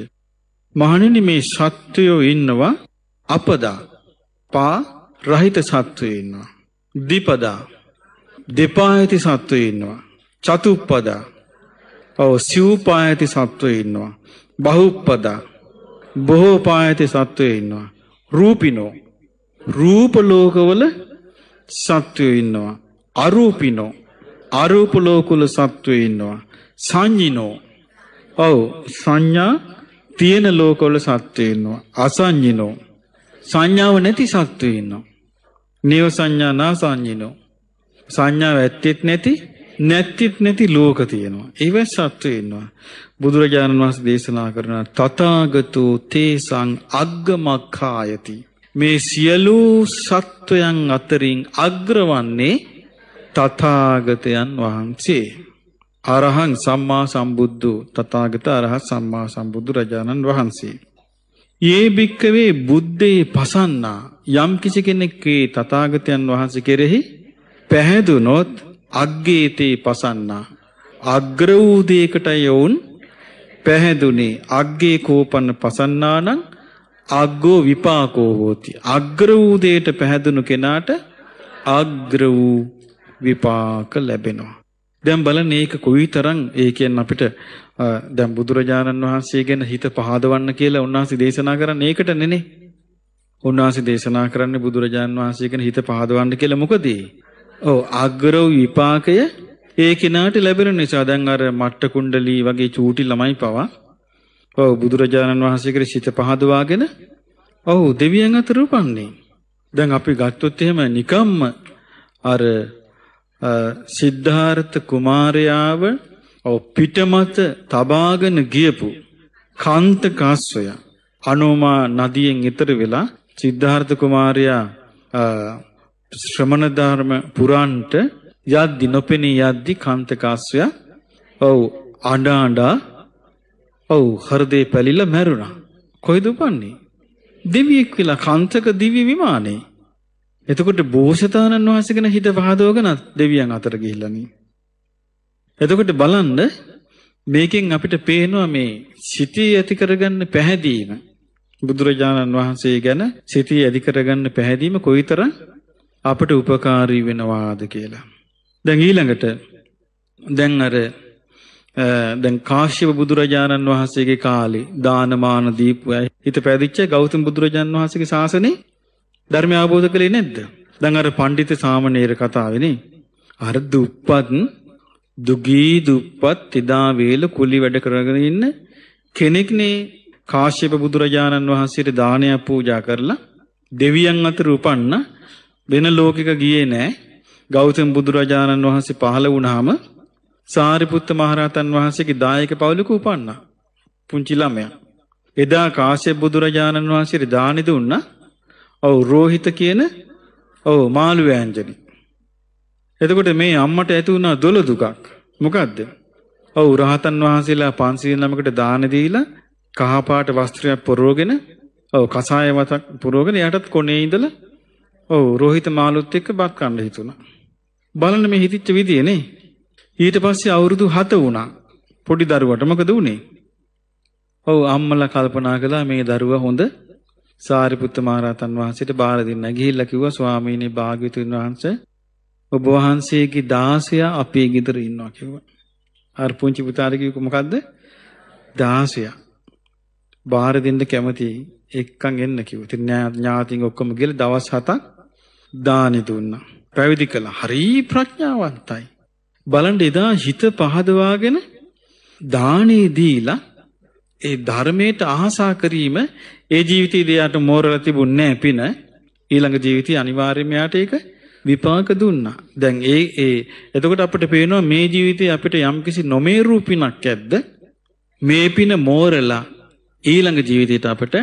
මහණෙනි මේ සත්වයෝ ඉන්නවා අපදා පා රහිත සත්වයෝ ඉන්නවා. දීපදා දෙපා ඇති සත්වයෝ ඉන්නවා. චතුප්පදා ඔව් සිව්පා ඇති සත්වයෝ ඉන්නවා. බහුප්පදා බොහෝ පා ඇති සත්වයෝ ඉන්නවා. රූපිනෝ රූප ලෝකවල සත්වයෝ ඉන්නවා. අරූපිනෝ අරූප ලෝකවල සත්වයෝ ඉන්නවා. සංඤිනෝ ඔව් සංඥා තියෙන ලෝකවල සත්වයෝ ඉන්නවා. අසංඤිනෝ සංඥාව නැති සත්වයෝ ඉන්නවා. නේව සංඥා නා සංඤිනෝ සංඥාව ඇත්තෙත් නැති නැත්තිත් නැති ලෝක තියෙනවා. ඒවයි සත්වය ඉන්නවා. බුදුරජාණන් වහන්සේ දේශනා කරන තථාගතෝ තේසං අග්ගමක්ඛායති. මේ සියලු සත්වයන් අතරින් අග්‍රවන්නේ තථාගතයන් වහන්සේ. අරහං සම්මා සම්බුද්ධ තථාගත අරහත් සම්මා සම්බුදු රජාණන් වහන්සේ. ඒ භික්කවේ බුද්ධේ පසන්නා යම් කිසි කෙනෙක්ගේ තථාගතයන් වහන්සේ කෙරෙහි පැහැදුනොත් අග්ගේතේ පසන්නා අග්‍ර වූ දෙයකටයි යොවුන් පැහැදුනේ අග්ගේ කෝපන්න පසන්නානම් අග්ගෝ විපාකෝ හෝති. අග්‍ර වූ දෙයට පැහැදුණු කෙනාට අග්‍ර වූ විපාක ලැබෙනවා. දැන් බලන්න මේක කොයිතරම් ඒ කියන්නේ අපිට දැන් බුදුරජාණන් වහන්සේ ගැන හිත පහදවන්න කියලා උන්වහන්සේ දේශනා කරන්නේ ඒකට නෙනේ. උන්වහන්සේ දේශනා කරන්නේ බුදුරජාණන් වහන්සේ ගැන හිත පහදවන්න කියලා මොකද? ඔව් අග්‍ර වූ විපාකය ඒ කෙනාට ලැබෙන නිසා දැන් අර මට්ට කුණ්ඩලී වගේ චූටි ළමයි පවා ඔව් බුදුරජාණන් වහන්සේගේ සිත පහදවාගෙන ඔව් දෙවියන් අතර උපන්නේ. දැන් අපි ගත්තොත් එහෙම නිකම්ම අර සිද්ධාර්ථ කුමාරයාව ඔව් පිටමත තබාගෙන ගියපු කාන්ත කාස්සය අනෝමා නදියෙන් ඈතර වෙලා සිද්ධාර්ථ කුමාරයා ශ්‍රමණ ධර්ම පුරාන්ට යද්දි නොපෙනී යද්දි කාන්ත කාස්සය ඔව් අඬ අඬ ඔව් හෘදේ පැලිලා මැරුණා. කොයිද උපන්නේ? දිවියෙක් විලා කන්තක දිව්‍ය විමානේ. එතකොට බෝසතාණන් වහන්සේ ගැන හිත පහදවගෙන දෙවියන් අතර ගිහිල්ලානේ. එතකොට බලන්න මේකෙන් අපිට පේනවා මේ සිතී ඇති කරගන්න පැහැදීම බුදුරජාණන් වහන්සේ ගැන සිතී ඇති කරගන්න පැහැදීම කොයිතරම් අපට ಉಪකාරී වෙනවාද කියලා. දැන් ඊළඟට දැන් අර දැන් කාශ්‍යප බුදුරජාණන් වහන්සේගේ කාලේ දානමාන දීපු අය හිත පැවිච්ච ගෞතම බුදුරජාණන් වහන්සේගේ ශාසනේ ධර්මය අවබෝධ කළේ නැද්ද? දැන් අර පඬිත සාමණේර කතාවේනේ අර දුප්පත් දුගී දුප්පත් තිදා වේල කුලි වැඩ කරගෙන ඉන්න කෙනෙක්නේ කාශ්‍යප බුදුරජාණන් වහන්සේට දානයක් පූජා කරලා දෙවියන් අතර උපන්න වෙන ලෝකෙක ගියේ නෑ ගෞතම බුදුරජාණන් වහන්සේ පහළ වුණාම සාරිපුත්ත මහරහතන් වහන්සේගේ දායක පවුලක උපන්නා. පුංචි ළමයා. එදා කාශ්‍යප බුදුරජාණන් වහන්සේ දානි දුන්නා. ඔව් රෝහිත කියන ඔව් මාළු වෑංජනි. එතකොට මේ අම්මට ඇති වුණා දොළ දුකක්. මොකද්ද? ඔව් රහතන් වහන්සේලා 509කට දාන දීලා කහපාට වස්ත්‍රයක් පොරවගෙන ඔව් කසාය වතක් පුරවගෙන යටත් කොනේ ඉඳලා ඔව් රෝහිත මාළුත් එක්ක බත් කන්න හිතුණා. බලන්න මේ හිතිච්ච විදියනේ. ඊට පස්සේ අවුරුදු 7 වුණා. පොඩි දරුවට මොකද වුනේ? ඔව් අම්මලා කල්පනා කළා මේ දරුවා හොඳ සාරිපුත්ත මහරහතන් වහන්සේට බාර දෙන්න. ගිහිල්ලා කිව්වා ස්වාමීනි භාග්‍යවතුන් වහන්සේ ඔබ වහන්සේගේ 16 අපේ ගෙදර ඉන්නවා කිව්වා. අර පුංචි පුතාට කිව්වේ මොකද්ද? 16. බාර දෙන්න කැමතියි. එක්කන් එන්න කිව්වා. ඉතින් ඥාතින් ඔක්කොම ගිහලා දවස් 7ක් දානි දුන්නා. පැවිදි කළා. හරි ප්‍රඥාවන්තයි. බලන්න එදා හිත පහදවාගෙන දානේ දීලා ඒ ධර්මයට ආසා කිරීම ඒ ජීවිතය දෙයට මෝරලා තිබුණේ නැහැ පින ඊළඟ ජීවිතය අනිවාර්යයෙන්ම යාට ඒක විපාක දුන්නා. දැන් ඒ ඒ එතකොට අපිට පේනවා මේ ජීවිතේ අපිට යම්කිසි නොමේරූ පිනක් ඇද්ද? මේ පින මෝරලා ඊළඟ ජීවිතයට අපිට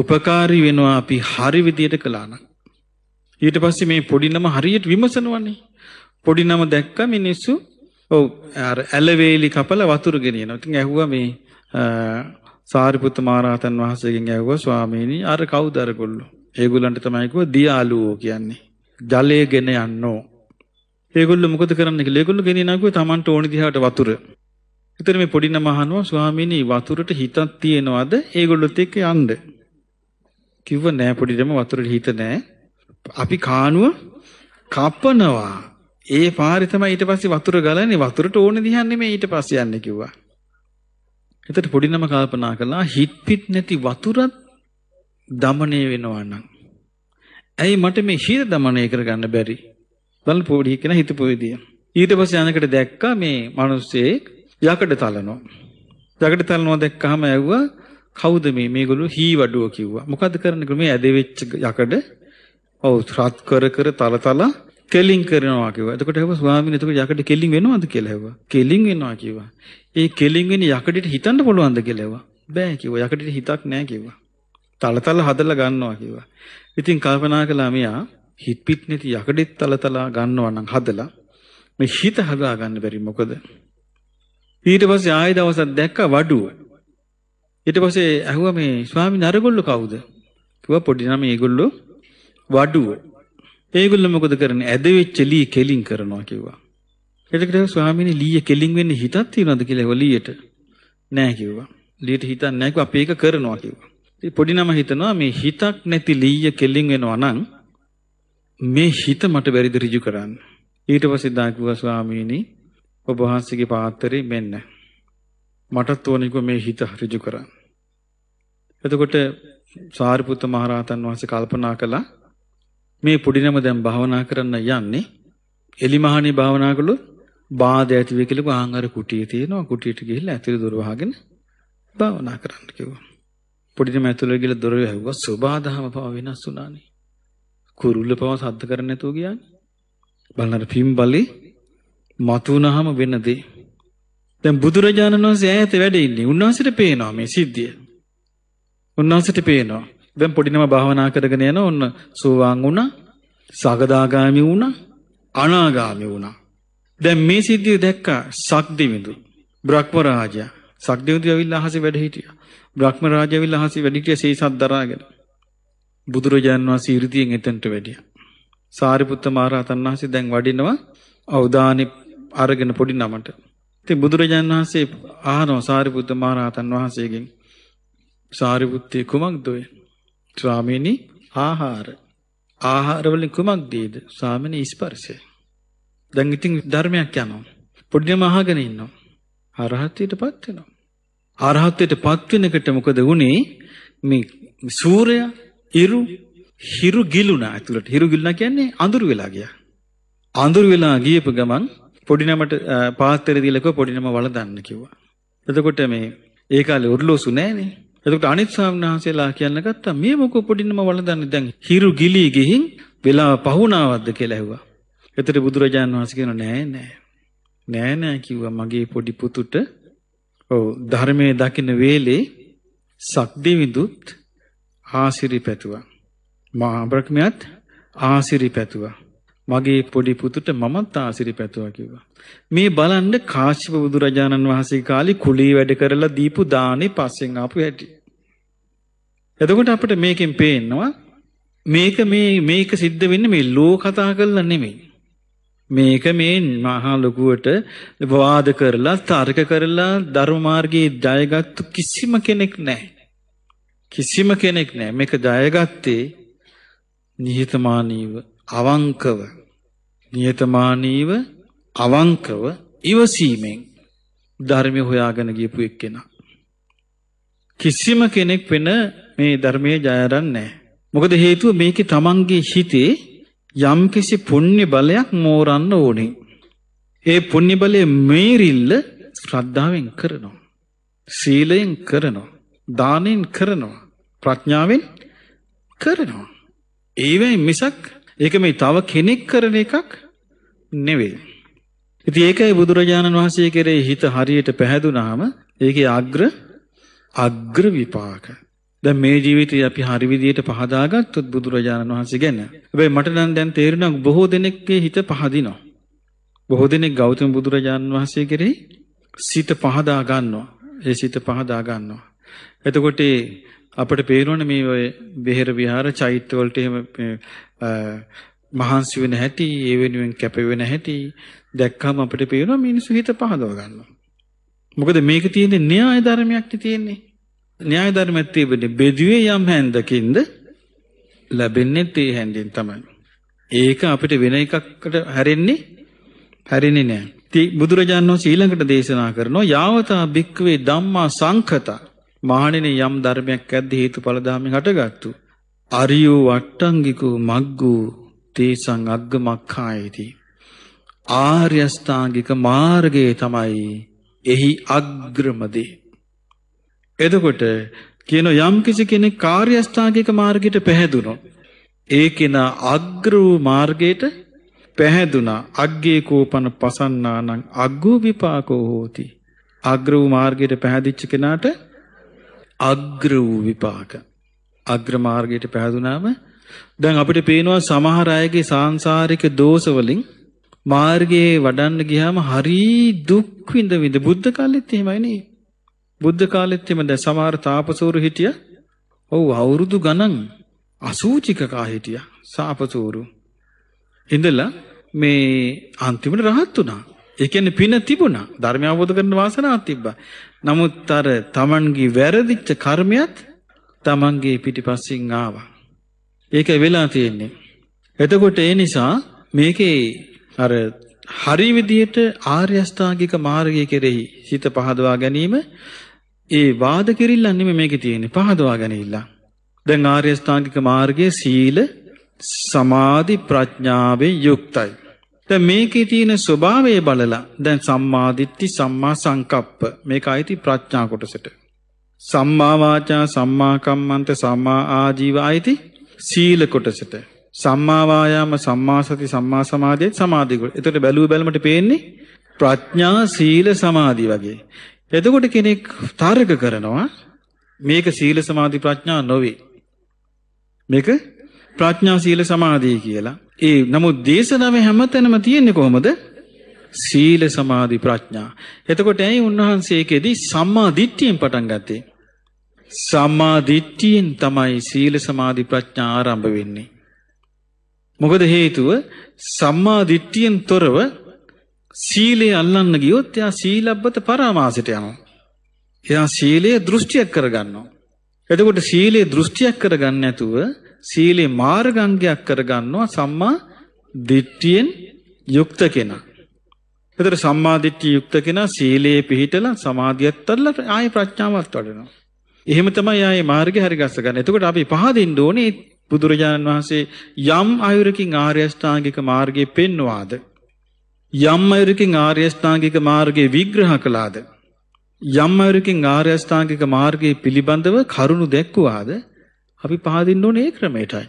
උපකාරී වෙනවා අපි හරි විදියට කළා නම්. ඊට පස්සේ මේ පොඩි නම හරියට විමසනවනේ. පොඩි නම දැක්ක මිනිස්සු ඔව් අර ඇලවේලි කපල වතුර ගෙනියනවා. ඉතින් ඇහුවා මේ සාරිපුත්ත මහරහතන් වහන්සේගෙන් ඇහුවා ස්වාමීනි අර කවුද අරගොල්ලෝ? ඒගොල්ලන්ට තමයි කිව්වා දියාලුවෝ කියන්නේ. ජලය ගෙන යන්නෝ. ඒගොල්ලෝ මොකද කරන්නේ කියලා ඒගොල්ලෝ ගෙනියනවා කිව්වේ Tamanට ඕනි දිහාට වතුර. ඉතින් මේ පොඩි නම අහනවා ස්වාමීනි වතුරට හිතක් තියෙනවද? ඒගොල්ලොත් එක්ක යන්න. කිව්ව නෑ පොඩිදම වතුරට හිත නෑ. අපි කානුව කපනවා. ඒ පාරේ තමයි ඊට පස්සේ වතුර ගලන්නේ වතුරට ඕනේ දිහා නෙමෙයි ඊට පස්සේ යන්නේ කිව්වා. එතකොට පොඩිනම කල්පනා කළා හිට පිට නැති වතුරත් দমনය වෙනවා නම්. ඇයි මට මේ ශීර দমনය කරගන්න බැරි? බලන්න පොඩි කෙනා හිතපු විදිය. ඊට පස්සේ යනකොට දැක්කා මේ මිනිස්සෙක් යකඩ තලනවා. යකඩ තලනවා දැක්කහම ඇහුවා කවුද මේ මේගොල්ලෝ හීවඩුව කිව්වා. මොකද්ද කරන්නේ මේ ඇදෙවිච්ච යකඩ ඔව් රත් කර කර තල තල කෙලින් කරනවා කිව්වා. එතකොට හෙව ස්වාමීන් එතකොට යකඩ කෙලින් වෙනවද කියලා හෙව්වා. කෙලින් වෙනවා කිව්වා. ඒ කෙලින් වෙන යකඩට හිතන්න පුළුවන්ද කියලා හෙව්වා. බෑ කිව්වා. යකඩට හිතක් නෑ කිව්වා. තලතල හදලා ගන්නවා කිව්වා. ඉතින් කල්පනා කළා මෙයා හිත පිට නැති යකඩෙත් තලතලා ගන්නවා නම් හදලා මේ හිත හදා ගන්න බැරි මොකද? ඊට පස්සේ ආයෙ දවසක් දැක්කා වඩුව. ඊට පස්සේ ඇහුවා මේ ස්වාමීන් අරගොල්ලෝ කවුද? කිව්වා පොඩි නම මේගොල්ලෝ වඩුව. ඒගොල්ල මොකද කරන්නේ? ඇදවිච්ච ලී කෙලින් කරනවා කිව්වා. එතකොට ස්වාමීනි ලීය කෙලින් වෙන්න හිතක් තියනවද කියලා ඒව ලීයට නෑ කිව්වා. ලීයට හිතක් නෑ කිව්වා අපි ඒක කරනවා කිව්වා. ඉතින් පොඩි නම හිතනවා මේ හිතක් නැති ලීය කෙලින් වෙනවා නම් මේ හිත මට බැරිද ඍජු කරන්න. ඊට පස්සේ දා කිව්වා ස්වාමීනි ඔබ වහන්සේගේ පාත්‍රේ මෙන්න. මටත් ඕනේ මේ හිත ඍජු කරන්න. එතකොට සාරිපුත්ත මහරහතන් වහන්සේ කල්පනා කළා මේ පුඩිනම දැන් භාවනා කරන්න යන්නේ එලිමහණේ භාවනා කළොත් බාධ ඇති වෙයි කියලා ආංගර කුටියේ තියෙනවා කුටියට ගිහිල්ලා ඇතුළේ දොර වහගෙන භාවනා කරන්න කිව්වා. පුඩිනම ඇතුළේ ගිහිල්ලා දොර වැහුවා සෝබාධම පව වෙනස් වුණානේ. කුරුල්ල පව සද්ද කරන්නේ නැතුව ගියානේ. බලන්න පිම් බලේ මතුනහම වෙන දේ. දැන් බුදුරජාණන් වහන්සේ ඈත වැඩ ඉන්නේ. උන්වහන්සේට පේනවා මේ සිද්ධිය. උන්වහන්සේට පේනවා. දැන් පොඩිනම භාවනා කරගෙන යන ඔන්න සෝවාන් වුණා, සගදාගාමි වුණා, අනාගාමි වුණා. දැන් මේ සිද්ධිය දැක්කා සක්දිවිඳු, බ්‍රහ්ම රාජයා. සක්දිවිඳු ඇවිල්ලා අහසේ වැඩ හිටියා. බ්‍රහ්ම රාජයා ඇවිල්ලා අහසේ වැඩ හිටිය සීසත් දරාගෙන. බුදුරජාන් වහන්සේ 이르තියෙන් එතෙන්ට වැඩියා. සාරිපුත්ත මහරහතන් වහන්සේ දැන් වඩිනවා අවදානෙ අරගෙන පොඩි නමට. ඉතින් බුදුරජාණන් වහන්සේ ආනෝ සාරිපුත්ත මහරහතන් වහන්සේගෙන් සාරිපුත්තේ කුමක්ද ඔය? ස්වාමීනි ආහාර. ආහාර වලින් කුමක්දේද? ස්වාමීනි ස්පර්ශය. දැන් ඉතින් ධර්මයක් යනවා. පුණ්‍යම අහගෙන ඉන්නවා. අරහතයටපත් වෙනවා. අරහතයටපත් වෙනකොට මොකද වුනේ? මේ සූර්යයා ඉරු හිරු ගිලුණා ඇතුළට. හිරු ගිලුණා කියන්නේ අඳුර වෙලා ගියා. අඳුර වෙලා ගියපු ගමන් පොඩි නමට පාත්‍රය දීලා කිව්වා පොඩි නම වලදන්න කිව්වා. එතකොට මේ ඒ කාලේ ඔර්ලෝසු නැහනේ. එතකොට අනිත් ස්වාමීන් කියන්න ගත්තා මේ මොකෝ පොඩින්නම වළඳන්නේ දැන් හිරු ගිලී ගිහින් වෙලා පහුණාවද්ද කියලා ඇහුවා. එතකොට බුදුරජාණන් වහන්සේ කියනවා නෑ නෑ. නෑ නෑ කිව්වා මගේ පොඩි පුතුට ඔව් ධර්මයේ දකින්න වේලේ සක්දිවිඳුත් ආසිරි පැතුවා. මහා බ්‍රහ්මයාත් ආසිරි පැතුවා. මගේ පොඩි පුතුට මමත් ආසිරි පැතුවා කිව්වා. මේ බලන්න කාශ්‍යප බුදුරජාණන් වහන්සේ කාලේ කුලී වැඩ කරලා දීපු දානේ පස්සෙන් ආපු හැටි. එතකොට අපිට මේකෙන් පේනවා මේක මේ මේක සිද්ධ වෙන්නේ මේ ලෝ කතා කරලා නෙමෙයි. මේක මේ මහා ලොකුවට වාද කරලා තර්ක කරලා ධර්ම මාර්ගයේ ජයගත්තු කිසිම කෙනෙක් නැහැ. කිසිම කෙනෙක් නැහැ. මේක ජයගත්තේ නිහතමානීව අවංකව නියතමානීව අවංකව ඉවසීමෙන් ධර්මය හොයාගෙන ගියපු එක්කෙනා. කිසිම කෙනෙක් වෙන මේ ධර්මයේ ජයරන්නේ නැහැ. මොකද හේතුව මේකේ තමන්ගේ හිතේ යම්කිසි පුණ්‍ය බලයක් මෝරන්න ඕනේ. ඒ පුණ්‍ය බලයේ මේරිල්ල ශ්‍රද්ධාවෙන් කරනවා. සීලයෙන් කරනවා. දානෙන් කරනවා. ප්‍රඥාවෙන් කරනවා. ඒවයි මිසක් ඒක මේ තව කෙනෙක් කරන එකක් නෙවෙයි. ඉතින් ඒකයි බුදුරජාණන් වහන්සේ කෙරෙහි හිත හරියට පැහැදුනහම ඒකේ අග්‍ර අග්‍ර විපාක. දැන් මේ ජීවිතේ අපි හරි විදියට පහදාගත්තොත් බුදුරජාණන් වහන්සේ ගැන. හැබැයි මට නම් දැන් තේරෙනවා බොහෝ දෙනෙක්ගේ හිත පහදිනවා. බොහෝ දෙනෙක් ගෞතම බුදුරජාණන් වහන්සේ කෙරෙහි සිත පහදා ගන්නවා. ඒ සිත පහදා ගන්නවා. එතකොට අපිට පේනවනේ මේ ඔය බෙහෙර විහාර චෛත්‍ය වලට එහෙම මහන්සි වෙන හැටි, ඒ වෙනුවෙන් කැප වෙන හැටි දැක්කම අපිට පේනවා මිනිස්සු හිත පහදව ගන්නවා. මොකද මේක තියෙන්නේ න්‍යාය ධර්මයක්නේ තියෙන්නේ. න්‍යාය ධර්මයක් තිබෙන්නේ බෙදුවේ යම් හැන්දකින්ද ලැබෙන්නේ තේ හැන්දෙන් තමයි. ඒක අපිට වෙන එකකට හැරෙන්නේ හැරෙන්නේ නැහැ. බුදුරජාණන් වහන්සේ ඊළඟට දේශනා කරනවා යාවතා භික්කවේ ධම්මා සංකතා මහණෙනි යම් ධර්මයක් ඇද්ද හේතුඵල ධාමෙන් හටගත්තු. අරියෝ වට්ටංගිකෝ මග්ගෝ තේසං අග්ග මක්ඛායති. ආර්ය අෂ්ටාංගික මාර්ගය තමයි එහි අග්‍රමදේ. එතකොට කියන යම් කිසි කෙනෙක් කාර්ය අෂ්ටාංගික මාර්ගයට පැහැදුනොත් ඒ කෙනා අග්‍ර වූ මාර්ගයට පැහැදුනා අග්ගේ කෝපන පසන්නානං අග්ගෝ විපාකෝ හෝති අග්‍ර වූ මාර්ගයට පැහැදිච්ච කෙනාට අග්‍ර වූ විපාක. අග්‍ර මාර්ගයට පැහැදුනාම දැන් අපිට පේනවා සමහර අයගේ සාංශාරික දෝෂ වලින් මාර්ගයේ වඩන්න ගියාම හරි දුක් විඳ විඳ බුද්ධ කාලෙත් එහෙමයි නේ. බුද්ධ කාලෙත් එහෙම දැන් සමහර තාපසෝරු හිටිය. ඔව් අවුරුදු ගණන් අසූචිකකා හිටියා. සාපසෝරු. ඉඳලා මේ අන්තිමට රහත් වුණා. ඒ කියන්නේ පින තිබුණා. ධර්මය අවබෝධ කරගන්න වාසනාවක් තිබ්බා. නමුත් අර Tamanගේ වැරදිච්ච කර්මයක් Tamanගේ පිටිපස්සෙන් ආවා. ඒක වෙලා තියෙන්නේ. එතකොට ඒ නිසා මේකේ අර හරි විදියට ආර්ය අෂ්ටාංගික මාර්ගය කෙරෙහි හිත පහදවා ගැනීම ඒ වාද කිරිල්ලන් නෙමෙයි මේකේ තියෙන්නේ පහදවා ගැනීමilla. දැන් ආර්ය අෂ්ටාංගික මාර්ගයේ සීල සමාධි ප්‍රඥාවෙන් යුක්තයි. මේකේ තියෙන ස්වභාවය බලලා දැන් සම්මාදිට්ඨි සම්මා සංකප්ප මේක අයිති ප්‍රඥා කොටසට සම්මා වාචා සම්මා කම්මන්ත සම්මා ආජීව අයිති සීල කොටසට සම්මා වායාම සම්මා සති සම්මා සමාධිය සමාධි කොට. එතකොට බැලුව බැලමට පේන්නේ ප්‍රඥා සීල සමාධි වගේ. එතකොට කෙනෙක් තර්ක කරනවා මේක සීල සමාධි ප්‍රඥා නොවේ. මේක ප්‍රඥා සීල සමාධිය කියලා. ඒ නමුත් දේශනාවේ හැමතැනම තියෙන්නේ කොහොමද? සීල සමාධි ප්‍රඥා. එතකොට ඇයි උන්වහන්සේකෙදි සම්මා දිට්ඨියෙන් පටන් ගත්තේ? සම්මා දිට්ඨියෙන් තමයි සීල සමාධි ප්‍රඥා ආරම්භ වෙන්නේ. මොකද හේතුව සම්මා දිට්ඨියෙන් තොරව සීලය අල්ලන්න ගියොත් එයා සීලබ්බත පරාමාසයට යනවා. එයා සීලයේ දෘෂ්ටියක් කරගන්නවා. එතකොට සීලයේ දෘෂ්ටියක් කරගන්න නැතුව සීලේ මාර්ගංගයක් කරගන්නවා සම්මා දිට්ඨියෙන් යුක්ත කෙනා. ඒතර සම්මා දිට්ඨිය යුක්ත කෙනා සීලේ පිහිටලා සමාධියත් අල්ලලා ආයේ ප්‍රඥාවත් වඩනවා. එහෙම තමයි ආයේ මාර්ගේ හරි ගස්ස ගන්න. එතකොට අපි පහදින්න ඕනේ බුදුරජාණන් වහන්සේ යම් අයුරකින් ආර්ය අෂ්ටාංගික මාර්ගය පෙන්වාද යම් අයුරකින් ආර්ය අෂ්ටාංගික මාර්ගය විග්‍රහ කළාද යම් අයුරකින් ආර්ය අෂ්ටාංගික මාර්ගයේ පිළිබඳව කරුණු දැක්වුවාද අපි පහදින්න ඕනේ ඒ ක්‍රමයටයි.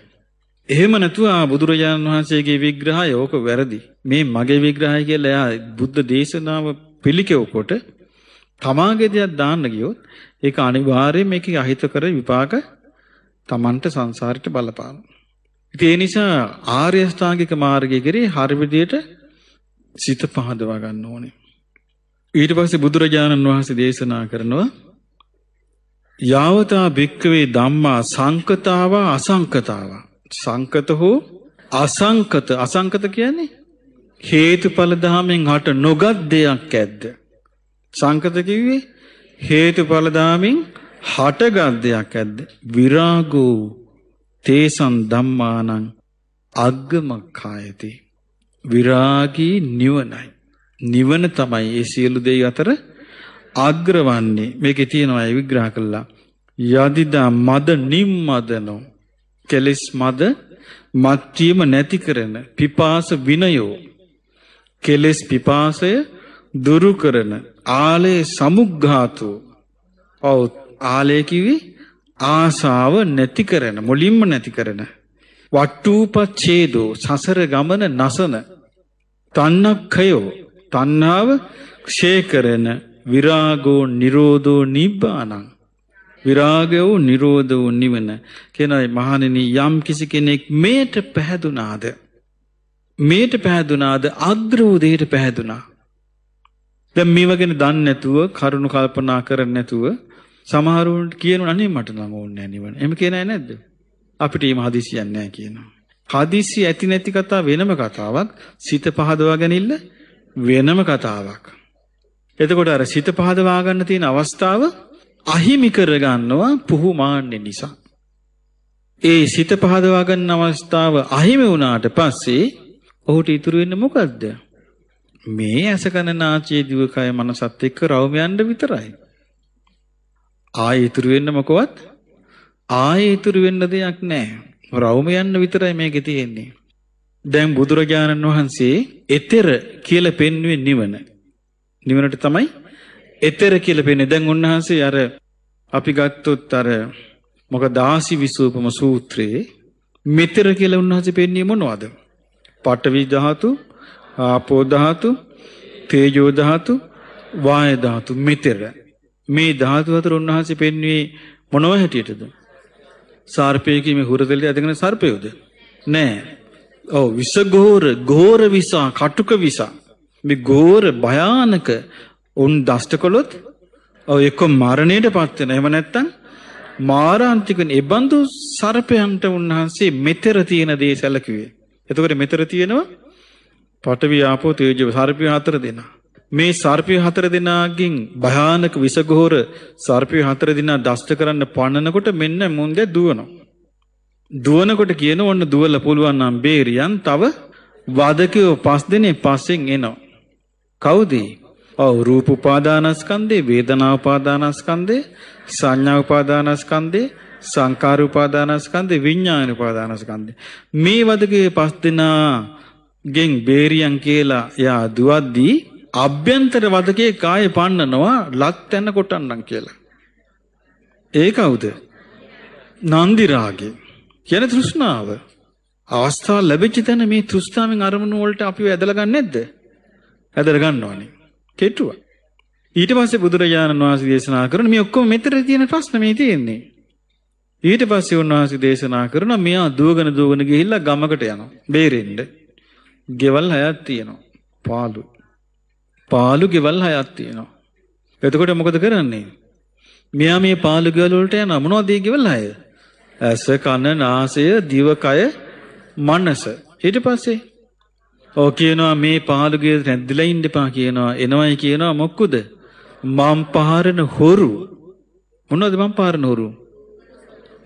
එහෙම නැතුව බුදුරජාණන් වහන්සේගේ විග්‍රහය ඕක වැරදි. මේ මගේ විග්‍රහය කියලා එයා බුද්ධ දේශනාව පිළිකෙවකොට තමාගේ දෙයක් දාන්න ගියොත් ඒක අනිවාර්යයෙන් මේකේ අහිතකර විපාක තමන්ට සංසාරයට බලපානවා. ඒ නිසා ආර්ය ශ්‍රාංගික මාර්ගය කෙරේ හරි විදියට සිත පහදවා ගන්න ඕනේ. ඊට පස්සේ බුදුරජාණන් වහන්සේ දේශනා කරනවා යාවතා භික්කවේ ධම්මා සංකතාවා අසංකතාවා. සංකත හෝ අසංකත අසංකත කියන්නේ හේතුඵල ධාමෙන් හට නොගත් දෙයක් ඇද්ද? සංකත කිව්වේ හේතුඵල ධාමෙන් හටගත් දෙයක් ඇද්ද? විරාගෝ තේසන් ධම්මානං අග්ගමක්ඛායති. විරාගී නිවනයි. නිවන තමයි ඒ සියලු දේ අතර අග්‍රවන්නේ මේකේ තියෙනවා විග්‍රහ කළා යදිදා මද නිම්මදනෝ කෙලෙස් මද මත්වීම නැති කරන පිපාස විනයෝ කෙලෙස් පිපාසය දුරු කරන ආලේ සමුග්ඝාතු ඔව් ආලේ කිවි ආසාව නැති කරන මුලින්ම නැති කරන වට්ටූපච්ඡේදෝ සසර ගමන නසන තණ්හක්ඛයෝ තණ්හාව ක්ෂය කරන විරාගෝ නිරෝධෝ නිබ්බානං. විරාගය වූ නිරෝධ වූ නිවන කෙනයි මහණෙන යම් කිසි කෙනෙක් මේට පැහැදුනාද. මේට පැහැදුනාද අද්‍ර වූදයට පැහැදුනා. දැ මේවගෙන දන්න නැතුව කරුණු කල්පනා කර නැතුව සමහරුන්ට කියනු අනේ මට නම ඕන්න නිවන එම කියන නැද්ද. අපිට ඒම හදිසියන්නෑ කියනවා. හදිසි ඇති නැති කතා වෙනම කතාවක් සිත පහදවා ගැනිල්ල වෙනම කතාවක්. එතකොට අර සිත පහදවා ගන්න තියෙන අවස්ථාව අහිමි කර ගන්නවා පුහු මාන්නේ නිසා. ඒ සිත පහදවා ගන්න අවස්ථාව අහිමි වුණාට පස්සේ ඔහුට ඉතුරු වෙන්නේ මොකද්ද? මේ අසකන නාචේ දිවකය මනසත් එක්ක රවුමයන්ඩ විතරයි. ආයෙ ඉතුරු වෙන්න මොකවත්? ආයෙ ඉතුරු වෙන්න දෙයක් නැහැ. රවුමයන්ඩ විතරයි මේකේ තියෙන්නේ. දැන් බුදුරජාණන් වහන්සේ එතෙර කියලා පෙන්වුවේ නිවන. නිවනට තමයි එතෙර කියලා පේන්නේ. දැන් උන්වහන්සේ අර අපි ගත්තොත් අර මොක දාසි විසූපම සූත්‍රයේ මෙතෙර කියලා උන්වහන්සේ පෙන්නේ මොනවද? පඨවි ධාතු, ආපෝ ධාතු, තේජෝ ධාතු, වාය ධාතු මෙතෙර. මේ ධාතු අතර උන්වහන්සේ පෙන්වුවේ මොනව හැටියටද? සර්පය කීමේ හුරතලේ අදගෙන සර්පයෝද? නෑ. ඔව් විස ගෝර, ගෝර විසා, කටුක විසා මේ ගෝර භයානක උන් දෂ්ට කළොත් ඔය එක්ක මරණයට පත් වෙන. එහෙම නැත්නම් මාරාන්තිකන ඒබඳු සර්පයන්ට උන්වහන්සේ මෙතර තියෙන දේ සැලකුවේ. එතකොට මෙතර තියෙනවා පඨවි ආපෝ තේජෝ සර්පය හතර දෙනා. මේ සර්පය හතර දෙනාගෙන් භයානක විසඝෝර සර්පය හතර දෙනා දෂ්ට කරන්න පන්නනකොට මෙන්න මුන්දේ දුවනවා. දුවනකොට කියන ඔන්න දුවල පුළුවන් නම් බේරියන් තව වදකයෝ පස් දෙනේ පස්සෙන් එනවා. කවුද? ඔව් රූප උපාදානස්කන්ධේ, වේදනා උපාදානස්කන්ධේ, සංඥා උපාදානස්කන්ධේ, සංකාර උපාදානස්කන්ධේ, විඥාන උපාදානස්කන්ධේ. මේ වදගේ පස් දෙනා ගෙන් බේරියන් කියලා එයා දුවද්දී අභ්‍යන්තර වදකේ කාය පන්නනවා ලත් තැන කොටන්නම් කියලා. ඒ කවුද? නන්දි රාගේ කියන තෘෂ්ණාව. අවස්ථාව ලැබෙච්ච තැන මේ තෘෂ්ණාවෙන් අරමුණු වලට අපිව ඇදලා ගන්න නැද්ද? ඇදලා ගන්නවනේ. කෙටුවා. ඊට පස්සේ බුදුරජාණන් වහන්සේ දේශනා කරන මේ ඔක්කොම මෙතන තියෙන ප්‍රශ්න මේ තියෙන්නේ. ඊට පස්සේ උන්වහන්සේ දේශනා කරන මෙයා දුවගෙන දුවගෙන ගිහිල්ලා ගමකට යනවා. බේරෙන්න. ගෙවල් හයක් තියෙනවා. පාළු. පාළු ගෙවල් හයක් තියෙනවා. එතකොට මොකද කරන්නේ? මෙයා මේ පාළු ගෙවල් වලට යනවා. මොනවද ඒ ගෙවල් හය? ඇස, කන, නාසය, දිව, කය, මනස. ඊට පස්සේ ඕ කියනවා මේ පාළුගේ රැඳිලා ඉන්න එපා කියනවා. එනවයි කියනවා මොකද? මම් පහරන හොරු. මොනවද මම් පහරන හොරු?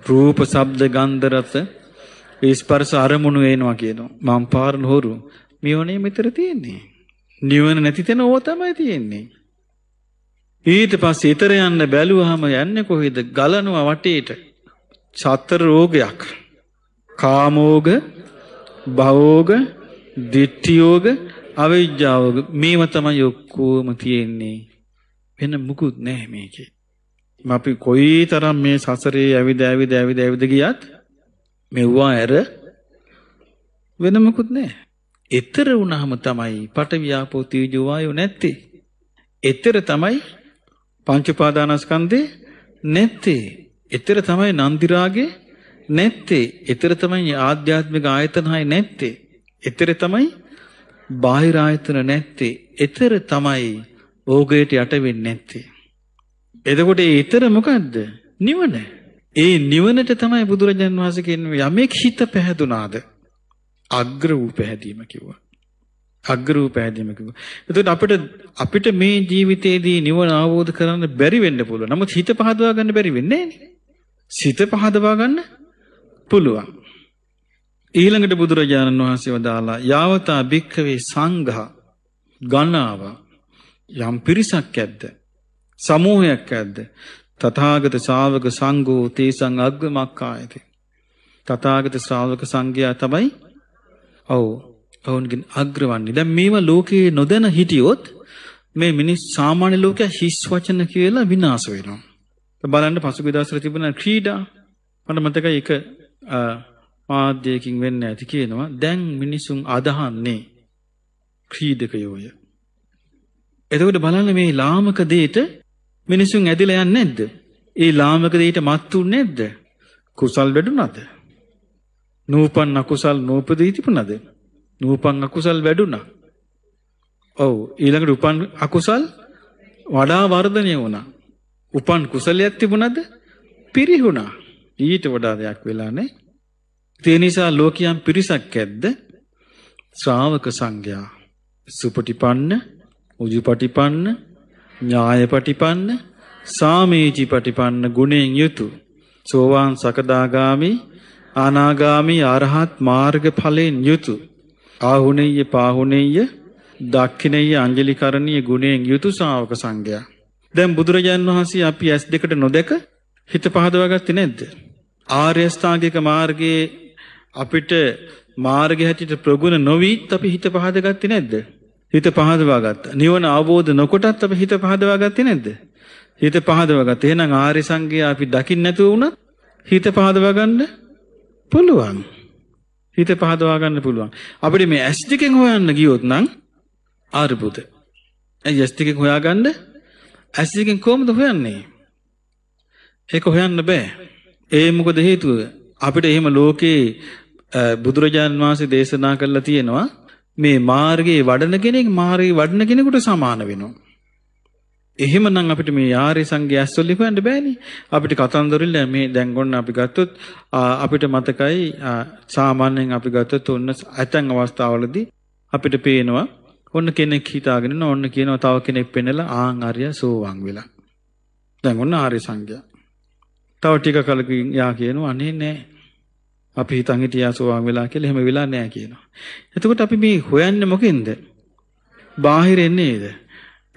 රූප, ශබ්ද, ගන්ධ, රස, ස්පර්ශ අරමුණු එනවා කියනවා. මම් පහරන හොරු. මෙවනේ මෙතර තියෙන්නේ. නිවන නැති තැන ඕව තමයි තියෙන්නේ. ඊට පස්සේ ඊතර යන්න බැලුවාම යන්නේ කොහෙද? ගලනවා වටේට. චතර රෝගයක්. කාමෝග, භවෝග, දිට්ඨියෝග අවිජ්ජාවෝග මේව තමයි ඔක්කොම තියෙන්නේ. වෙන මුකුත් නැහැ මේකේ. අපි කොයි තරම් මේ සසරේ ඇවිද ඇවිද ඇවිද ඇවිද ගියත් මෙව්වා ඇර වෙන මොකුත් නැහැ. ඊතර වුණාම තමයි පටවියාපෝ තීජෝ වායෝ නැත්තේ. ඊතර තමයි පංච උපාදානස්කන්ධේ නැත්තේ. ඊතර තමයි නන්දි රාගේ නැත්තේ. ඊතර තමයි ආධ්‍යාත්මික ආයතන හය නැත්තේ. එතර තමයි බාහිර ආයතන නැත්තේ. එතර තමයි ඕගයට යට වෙන්නේ නැත්තේ. එතකොට ඒ ඊතර මොකද්ද? නිවන. ඒ නිවනට තමයි බුදුරජාන් වහන්සේ කියන්නේ යමෙක් හිත පැහැදුනාද අග්‍ර වූ පැහැදීම කිව්වා. අග්‍ර වූ පැහැදීම කිව්වා. එතකොට අපිට අපිට මේ ජීවිතේදී නිවන අවබෝධ කරන්න බැරි වෙන්න පුළුවන්. නමුත් හිත පහදවා ගන්න බැරි වෙන්නේ නැහැ. සිත පහදවා ගන්න පුළුවන්. ඊළඟට බුදුරජාණන් වහන්සේ වදාලා යාවතා භික්කවේ සංඝා ගණාව යම් පිරිසක් ඇද්ද සමූහයක් ඇද්ද තථාගත ශ්‍රාවක සංඝෝ තේසං අග්ගමක්ඛායති තථාගත ශ්‍රාවක සංඝයා තමයි ඔව් ඔවුන්ගෙන් අග්‍රවන්නේ දැන් මේවා ලෝකේ නොදැන හිටියොත් මේ මිනිස් සාමාන්‍ය ලෝකයා හිස් වචන කියලා විනාශ වෙනවා බලන්න පසුගිය දවස්වල තිබුණ ක්‍රීඩා මට මතකයි එක මාධ්‍යයකින් වෙන්න ඇති කියනවා දැන් මිනිසුන් අදහන්නේ ක්‍රීඩකයෝය. එතකොට බලන්න මේ ලාමක දෙයට මිනිසුන් ඇදිලා යන්නේ නැද්ද? ඒ ලාමක දෙයට මත්තුන්නේ නැද්ද? කුසල් වැඩුණාද? නූපන් අකුසල් නූපදී තිබුණාද? නූපන් අකුසල් වැඩුණා. ඔව් ඊළඟට උපන් අකුසල් වඩා වර්ධනය වුණා. උපන් කුසලයක් තිබුණාද? පිරිහුණා. ඊට වඩා දෙයක් වෙලා නැහැ. ඒ නිසා ලෝකියම් පිරිසක් ඇද්ද? ශ්‍රාවක සංඝයා. සුපටිපන්න, උජුපටිපන්න, ඥායපටිපන්න, සාමේචිපටිපන්න ගුණෙන් යුතු සෝවාන් සකදාගාමි ආනාගාමි අරහත් මාර්ග ඵලයෙන් යුතු ආහුණෙය්‍ය පාහුණෙය්‍ය දක්ඛිනෙය්‍ය අංජලිකරණීය ගුණයෙන් යුතු ශ්‍රාවක සංඝයා දැන් බුදුරජාන් වහන්සේ අපි ඇස් දෙකට නොදක හිත පහදවාගත්තේ නැද්ද ආර්ය ස්ථාංගික මාර්ගයේ අපිට මාර්ගය හැටියට ප්‍රගුණ නොවීත් අපි හිත පහදගත්තේ නැද්ද? හිත පහදවා ගත්තා. නිවන අවබෝධ නොකොටත් අපි හිත පහදවා ගත්තේ නැද්ද? හිත පහදවා ගත්තා. එහෙනම් ආර්ය සංගය අපි දකින්න නැතුව වුණත් හිත පහදවා ගන්න පුළුවන්. හිත පහදවා ගන්න පුළුවන්. අපිට මේ ඇස් දෙකෙන් හොයන්න ගියොත් නම් ආර්බුද. ඇස් දෙකෙන් හොයාගන්න ඇස් දෙකෙන් කොහොමද හොයන්නේ? ඒක හොයන්න බෑ. ඒ මොකද හේතුව? අපිට එහෙම ලෝකේ බුදුරජාන් වහන්සේ දේශනා කළා තියෙනවා මේ මාර්ගයේ වඩන කෙනෙක් මාර්ගයේ වඩන කෙනෙකුට සමාන වෙනවා. එහෙමනම් අපිට මේ ආර්ය සංඝයා ඇස්වල හොයන්න බෑනේ. අපිට කතන්දරilla මේ දැන් ගොන්න අපි ගත්තොත් අපිට මතකයි සාමාන්‍යයෙන් අපි ගත්තොත් ඔන්න ඇතන් අවස්ථාවලදී අපිට පේනවා ඔන්න කෙනෙක් හිතාගෙන ඔන්න කියනවා තව කෙනෙක් පෙන්නලා ආන් ආර්ය සෝවාන් වෙලා. දැන් ඔන්න ආර්ය සංඝයා තව ටික කලකින් යා කියනවා අනේ නෑ. අපි හිතන් හිටියා සෝවාන් වෙලා කියලා එහෙම වෙලා නෑ කියනවා. එතකොට අපි මේ හොයන්නේ මොකෙන්ද? බාහිරෙන් නේද?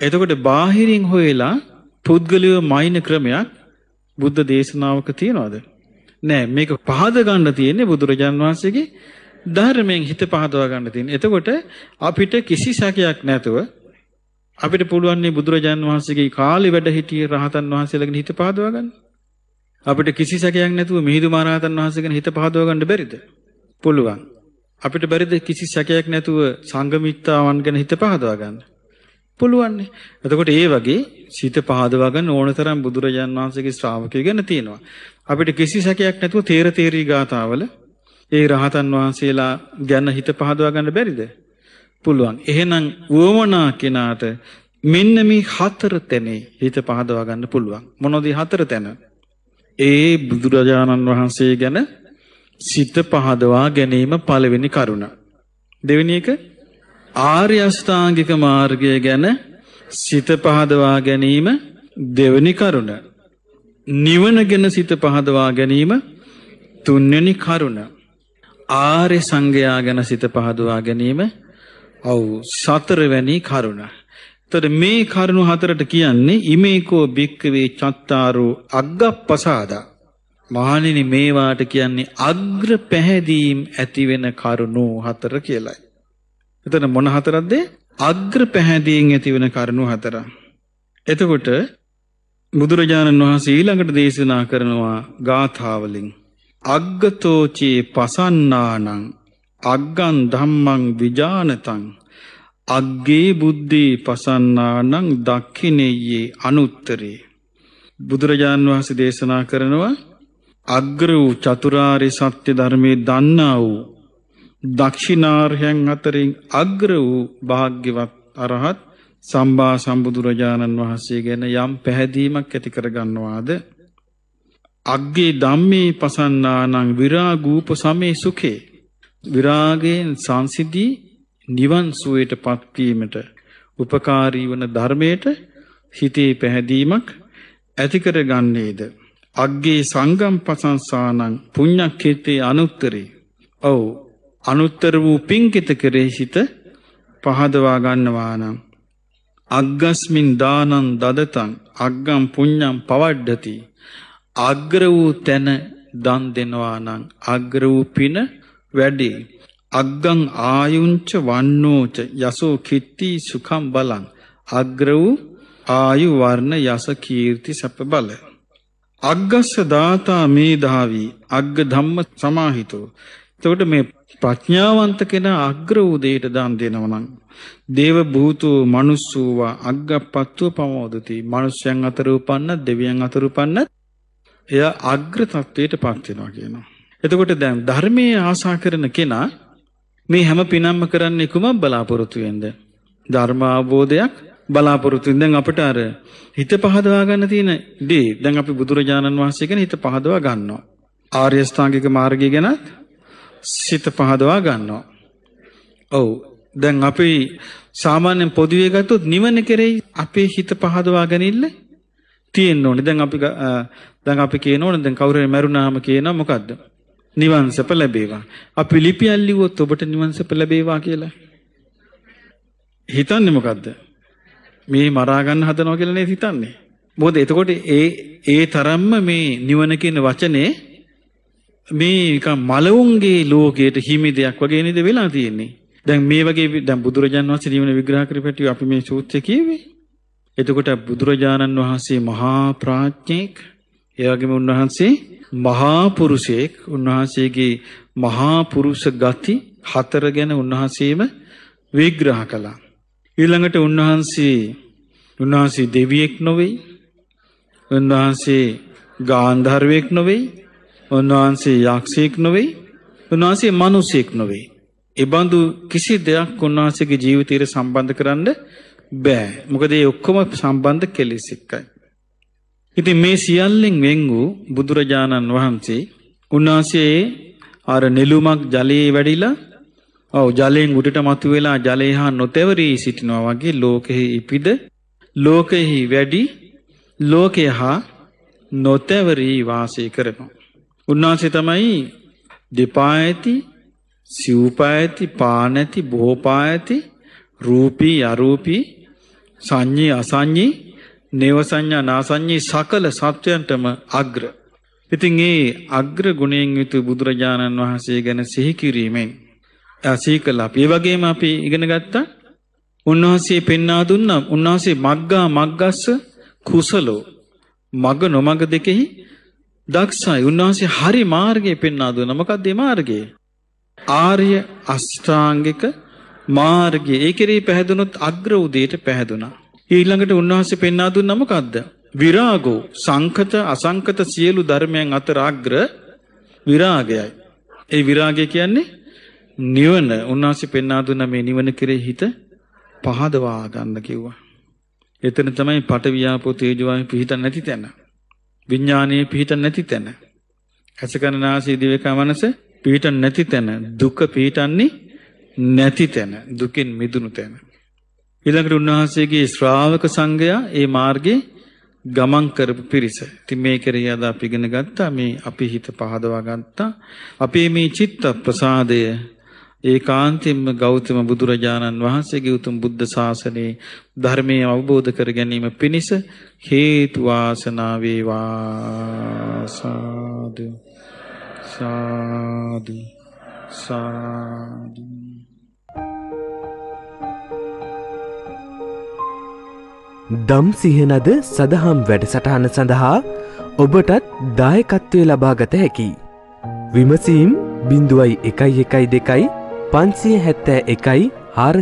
එතකොට බාහිරින් හොයලා පුද්ගලිය මයින් ක්‍රමයක් බුද්ධ දේශනාවක තියනවාද? නෑ මේක පහද ගන්න තියෙන්නේ බුදුරජාන් වහන්සේගේ ධර්මයෙන් හිත පහදවා ගන්න තියෙන. එතකොට අපිට කිසි සැකයක් නැතුව අපිට පුළුවන් මේ බුදුරජාන් වහන්සේගේ කාලේ වැඩ සිටි රහතන් වහන්සේලාගෙන හිත පහදවා ගන්න. අපිට කිසි සැකයක් නැතුව මිහිඳු මහරහතන් වහන්සේ ගැන හිත පහදව ගන්න බැරිද? පුළුවන්. අපිට බැරිද කිසි සැකයක් නැතුව සංගමිත්තාවන් ගැන හිත පහදවා ගන්න? පුළුවන්. එතකොට ඒ වගේ සිත පහදවා ගන්න ඕනතරම් බුදුරජාන් වහන්සේගේ ශ්‍රාවකයෝ ගැන තියෙනවා. අපිට කිසි සැකයක් නැතුව තේර තේරී ගාතාවල ඒ රහතන් වහන්සේලා ගැන හිත පහදවා ගන්න බැරිද? පුළුවන්. එහෙනම් වුවමනා කෙනාට මෙන්න මේ හතර තැනේ හිත පහදවා ගන්න පුළුවන්. මොනවද හතර තැන? ඒ බුදුරජාණන් වහන්සේ ගැන සිත පහදවා ගැනීම පළවෙනි කරුණ. දෙවෙනි එක ආර්ය අෂ්ටාංගික මාර්ගය ගැන සිත පහදවා ගැනීම දෙවෙනි කරුණ. නිවන ගැන සිත පහදවා ගැනීම තුන්වෙනි කරුණ. ආර්ය සංගයා ගැන සිත පහදවා ගැනීම ඔව් සතරවැනි කරුණ. තොර මේ කරුණු හතරට කියන්නේ ඉමේකෝ භික්කවේ චත්තාරු අග්ග පසාදා. මහනිනි මේවාට කියන්නේ අග්‍ර පැහැදීම් ඇතිවෙන කරුණු හතර කියලයි. එතන මොන හතරක්ද? අග්‍ර පැහැදීම් ඇතිවෙන කරුණු හතර. එතකොට බුදුරජාණන් වහන්සේ ඊළඟට දේශනා කරනවා ගාථාවලින් අග්ගතෝචේ පසන්නානං අග්ගන් ධම්මං විජානතං අග්ගේ බුද්ධේ පසන්නානං දක්ඛිනෙය්යේ අනුත්තරේ බුදුරජාන් වහන්සේ දේශනා කරනවා අග්‍ර වූ චතුරාර්ය සත්‍ය ධර්මයේ දන්නා වූ දක්ෂිනාර්යයන් අතරින් අග්‍ර වූ භාග්‍යවත් අරහත් සම්බා සම්බුදුරජාණන් වහන්සේ ගැන යම් පැහැදීමක් ඇති කරගන්නවාද අග්ගේ ධම්මේ පසන්නානං විරාගූප සමේ සුඛේ විරාගයෙන් සංසිදී නිවන් සුවයට පත්වීමට උපකාරී වන ධර්මයට හිතේ පැහැදීමක් ඇති කරගන්නේද අග්ගේ සංගම් පසංසානං පුඤ්ඤක්ඛේතේ අනුත්තරේ ඔව් අනුත්තර වූ පිංකිත කරේ හිත පහදවා ගන්නවා නම් අග්ගස්මින් දානං දදතං අග්ගම් පුඤ්ඤම් පවඩ්ඩති අග්‍ර වූ තැන දන් දෙනවා නම් අග්‍ර වූ පින වැඩි අග්ගං ආයුංච වන්නෝච යසෝ කිත්ති සුඛම් බලං අග්‍ර වූ ආයු වර්ණ යස කීර්ති සැප බල අග්ගස්ස දාතා මේ දහවි අග්ග ධම්ම සමාහිතෝ එතකොට මේ ප්‍රඥාවන්ත කෙනා අග්‍ර වූ දෙයට දන් දෙනවා නම් දේව භූතෝ මනුස්සෝවා අග්ගපත්ව පමෝදති මිනිස්යන් අතර උපන්න දෙවියන් අතර උපන්න එයා අග්‍ර තත්වයට පත් වෙනවා කියනවා එතකොට දැන් ධර්මයේ ආසා කරන කෙනා මේ හැම පිනම්ම කරන්නේ කුමක් බලාපොරොත්තු වෙන්ද? ධර්ම අවබෝධයක් බලාපොරොත්තු වෙන. දැන් අපිට අර හිත පහදවා ගන්න තියෙන දේ දැන් අපි බුදුරජාණන් වහන්සේ ගැන හිත පහදවා ගන්නවා. ආර්ය ස්ථාංගික මාර්ගය ගැන සිත පහදවා ගන්නවා. ඔව්. දැන් අපි සාමාන්‍යයෙන් පොදුවේ ගත්තොත් නිවන කෙරෙහි අපේ හිත පහදවා ගැනීම තියෙන්න ඕනේ. දැන් අපි දැන් අපි කියනෝනේ දැන් කවුරු හරි මැරුණාම කියනවා මොකද්ද? නිවන් සප ලැබේවා. අපි ලිපි අල්ලිවොත් ඔබට නිවන් සප ලැබේවා කියලා. හිතන්නේ මොකද්ද? මේ මරා ගන්න හදනවා කියලා නේද හිතන්නේ. මොකද එතකොට ඒ ඒ තරම්ම මේ නිවන කියන වචනේ මේ නිකන් මලවුන්ගේ ලෝකයට හිමි දෙයක් වගේ නේද වෙලා තියෙන්නේ. දැන් මේ වගේ දැන් බුදුරජාන් වහන්සේ නිවන විග්‍රහ කරපැටි අපි මේ සූත්‍රය කියවේ. එතකොට බුදුරජාණන් වහන්සේ මහා ප්‍රඥෙක්, ඒ වගේම උන්වහන්සේ මහා පුරුෂයෙක් උන්වහන්සේගේ මහා පුරුෂ ගති හතර ගැන උන්වහන්සේම විග්‍රහ කළා. ඊළඟට උන්වහන්සේ උන්වහන්සේ දෙවියෙක් නොවේ. උන්වහන්සේ ගාන්ධර්වයෙක් නොවේ. උන්වහන්සේ යක්ෂයෙක් නොවේ. උන්වහන්සේ මිනිසෙක් නොවේ. ඒබඳු කිසි දෙයක් උන්වහන්සේගේ ජීවිතයට සම්බන්ධ කරන්න බෑ. මොකද ඒ ඔක්කොම සම්බන්ධ කෙලෙස් එක්කයි. ඉතින් මේ සියල්ලෙන් වෙන් වූ බුදුරජාණන් වහන්සේ උන්වහන්සේ අර නෙළුමක් ජලයේ වැඩිලා ඔව් ජලයෙන් උඩට මතුවලා ජලය හා නොතෙවරී සිටිනවා වගේ ලෝකෙහි ඉපිද ලෝකෙහි වැඩි ලෝකය හා නොතෙවරී වාසය කරනවා. උන්වහන්සේ තමයි දෙපා ඇති සිව්පා ඇති පා නැති බොහෝ පා ඇති රූපී අරූපී සංඤී අසංඤී නේව සංඥා නාසඤ්ඤී සකල සත්වයන්ටම අග්‍ර. ඉතින් ඒ අග්‍ර ගුණයෙන් යුතු බුදුරජාණන් වහන්සේ ගැන සිහි කිරීමෙන් සිහි කළා. ඒ වගේම අපි ඉගෙන ගත්තා උන්වහන්සේ පෙන්වා දුන්නා උන්වහන්සේ මග්ගා මග්ගස්ස කුසලෝ මග නොමග දෙකෙහි දක්ෂයි. උන්වහන්සේ හරි මාර්ගය පෙන්වා දුන්නා. මොකක්ද මේ මාර්ගය? ආර්ය අෂ්ටාංගික මාර්ගය. ඒ කෙරෙහි පැහැදුනොත් අග්‍ර උදේට පැහැදුනා. ඊළඟට උන්වහන්සේ පෙන්වා දුන්නා මොකද්ද? විරාගෝ සංකත අසංකත සියලු ධර්මයන් අතර අග්‍ර විරාගයයි. ඒ විරාගය කියන්නේ නිවන. උන්වහන්සේ පෙන්වා දුන්නා මේ නිවන කෙරෙහි හිත පහදවා ගන්න කිව්වා. එතන තමයි පටවියාපෝ තේජවායු පිහිට නැති තැන. විඥානයේ පිහිට නැති තැන. අසකනාසී දිවක මනස පිහිට නැති තැන. දුක පිහිටන්නේ නැති තැන. දුකෙන් මිදුණු තැන. ඊළඟට උන්වහන්සේගේ ශ්‍රාවක සංඝයා ඒ මාර්ගේ ගමන් කරපු පිරිස. ඉතින් මේ කරේ අද අපි ඉගෙන ගත්තා මේ අපි හිත පහදවා ගත්තා. අපේ මේ චිත්ත ප්‍රසාදය ඒකාන්තයෙන්ම ගෞතම බුදුරජාණන් වහන්සේගේ උතුම් බුද්ධ ශාසනයේ ධර්මයේ අවබෝධ කර ගැනීම පිණිස හේතු වාසනා වේවා සාදු සාදු සාදු දම් සිහනද සඳහම් වැඩසටහන සඳහා ඔබටත් දායකත්වය ලබාගත හැකි. විමසීම් බිඳුවයි එකයි එකයි දෙකයි පන්සිය හැත්තෑ එකයි හාර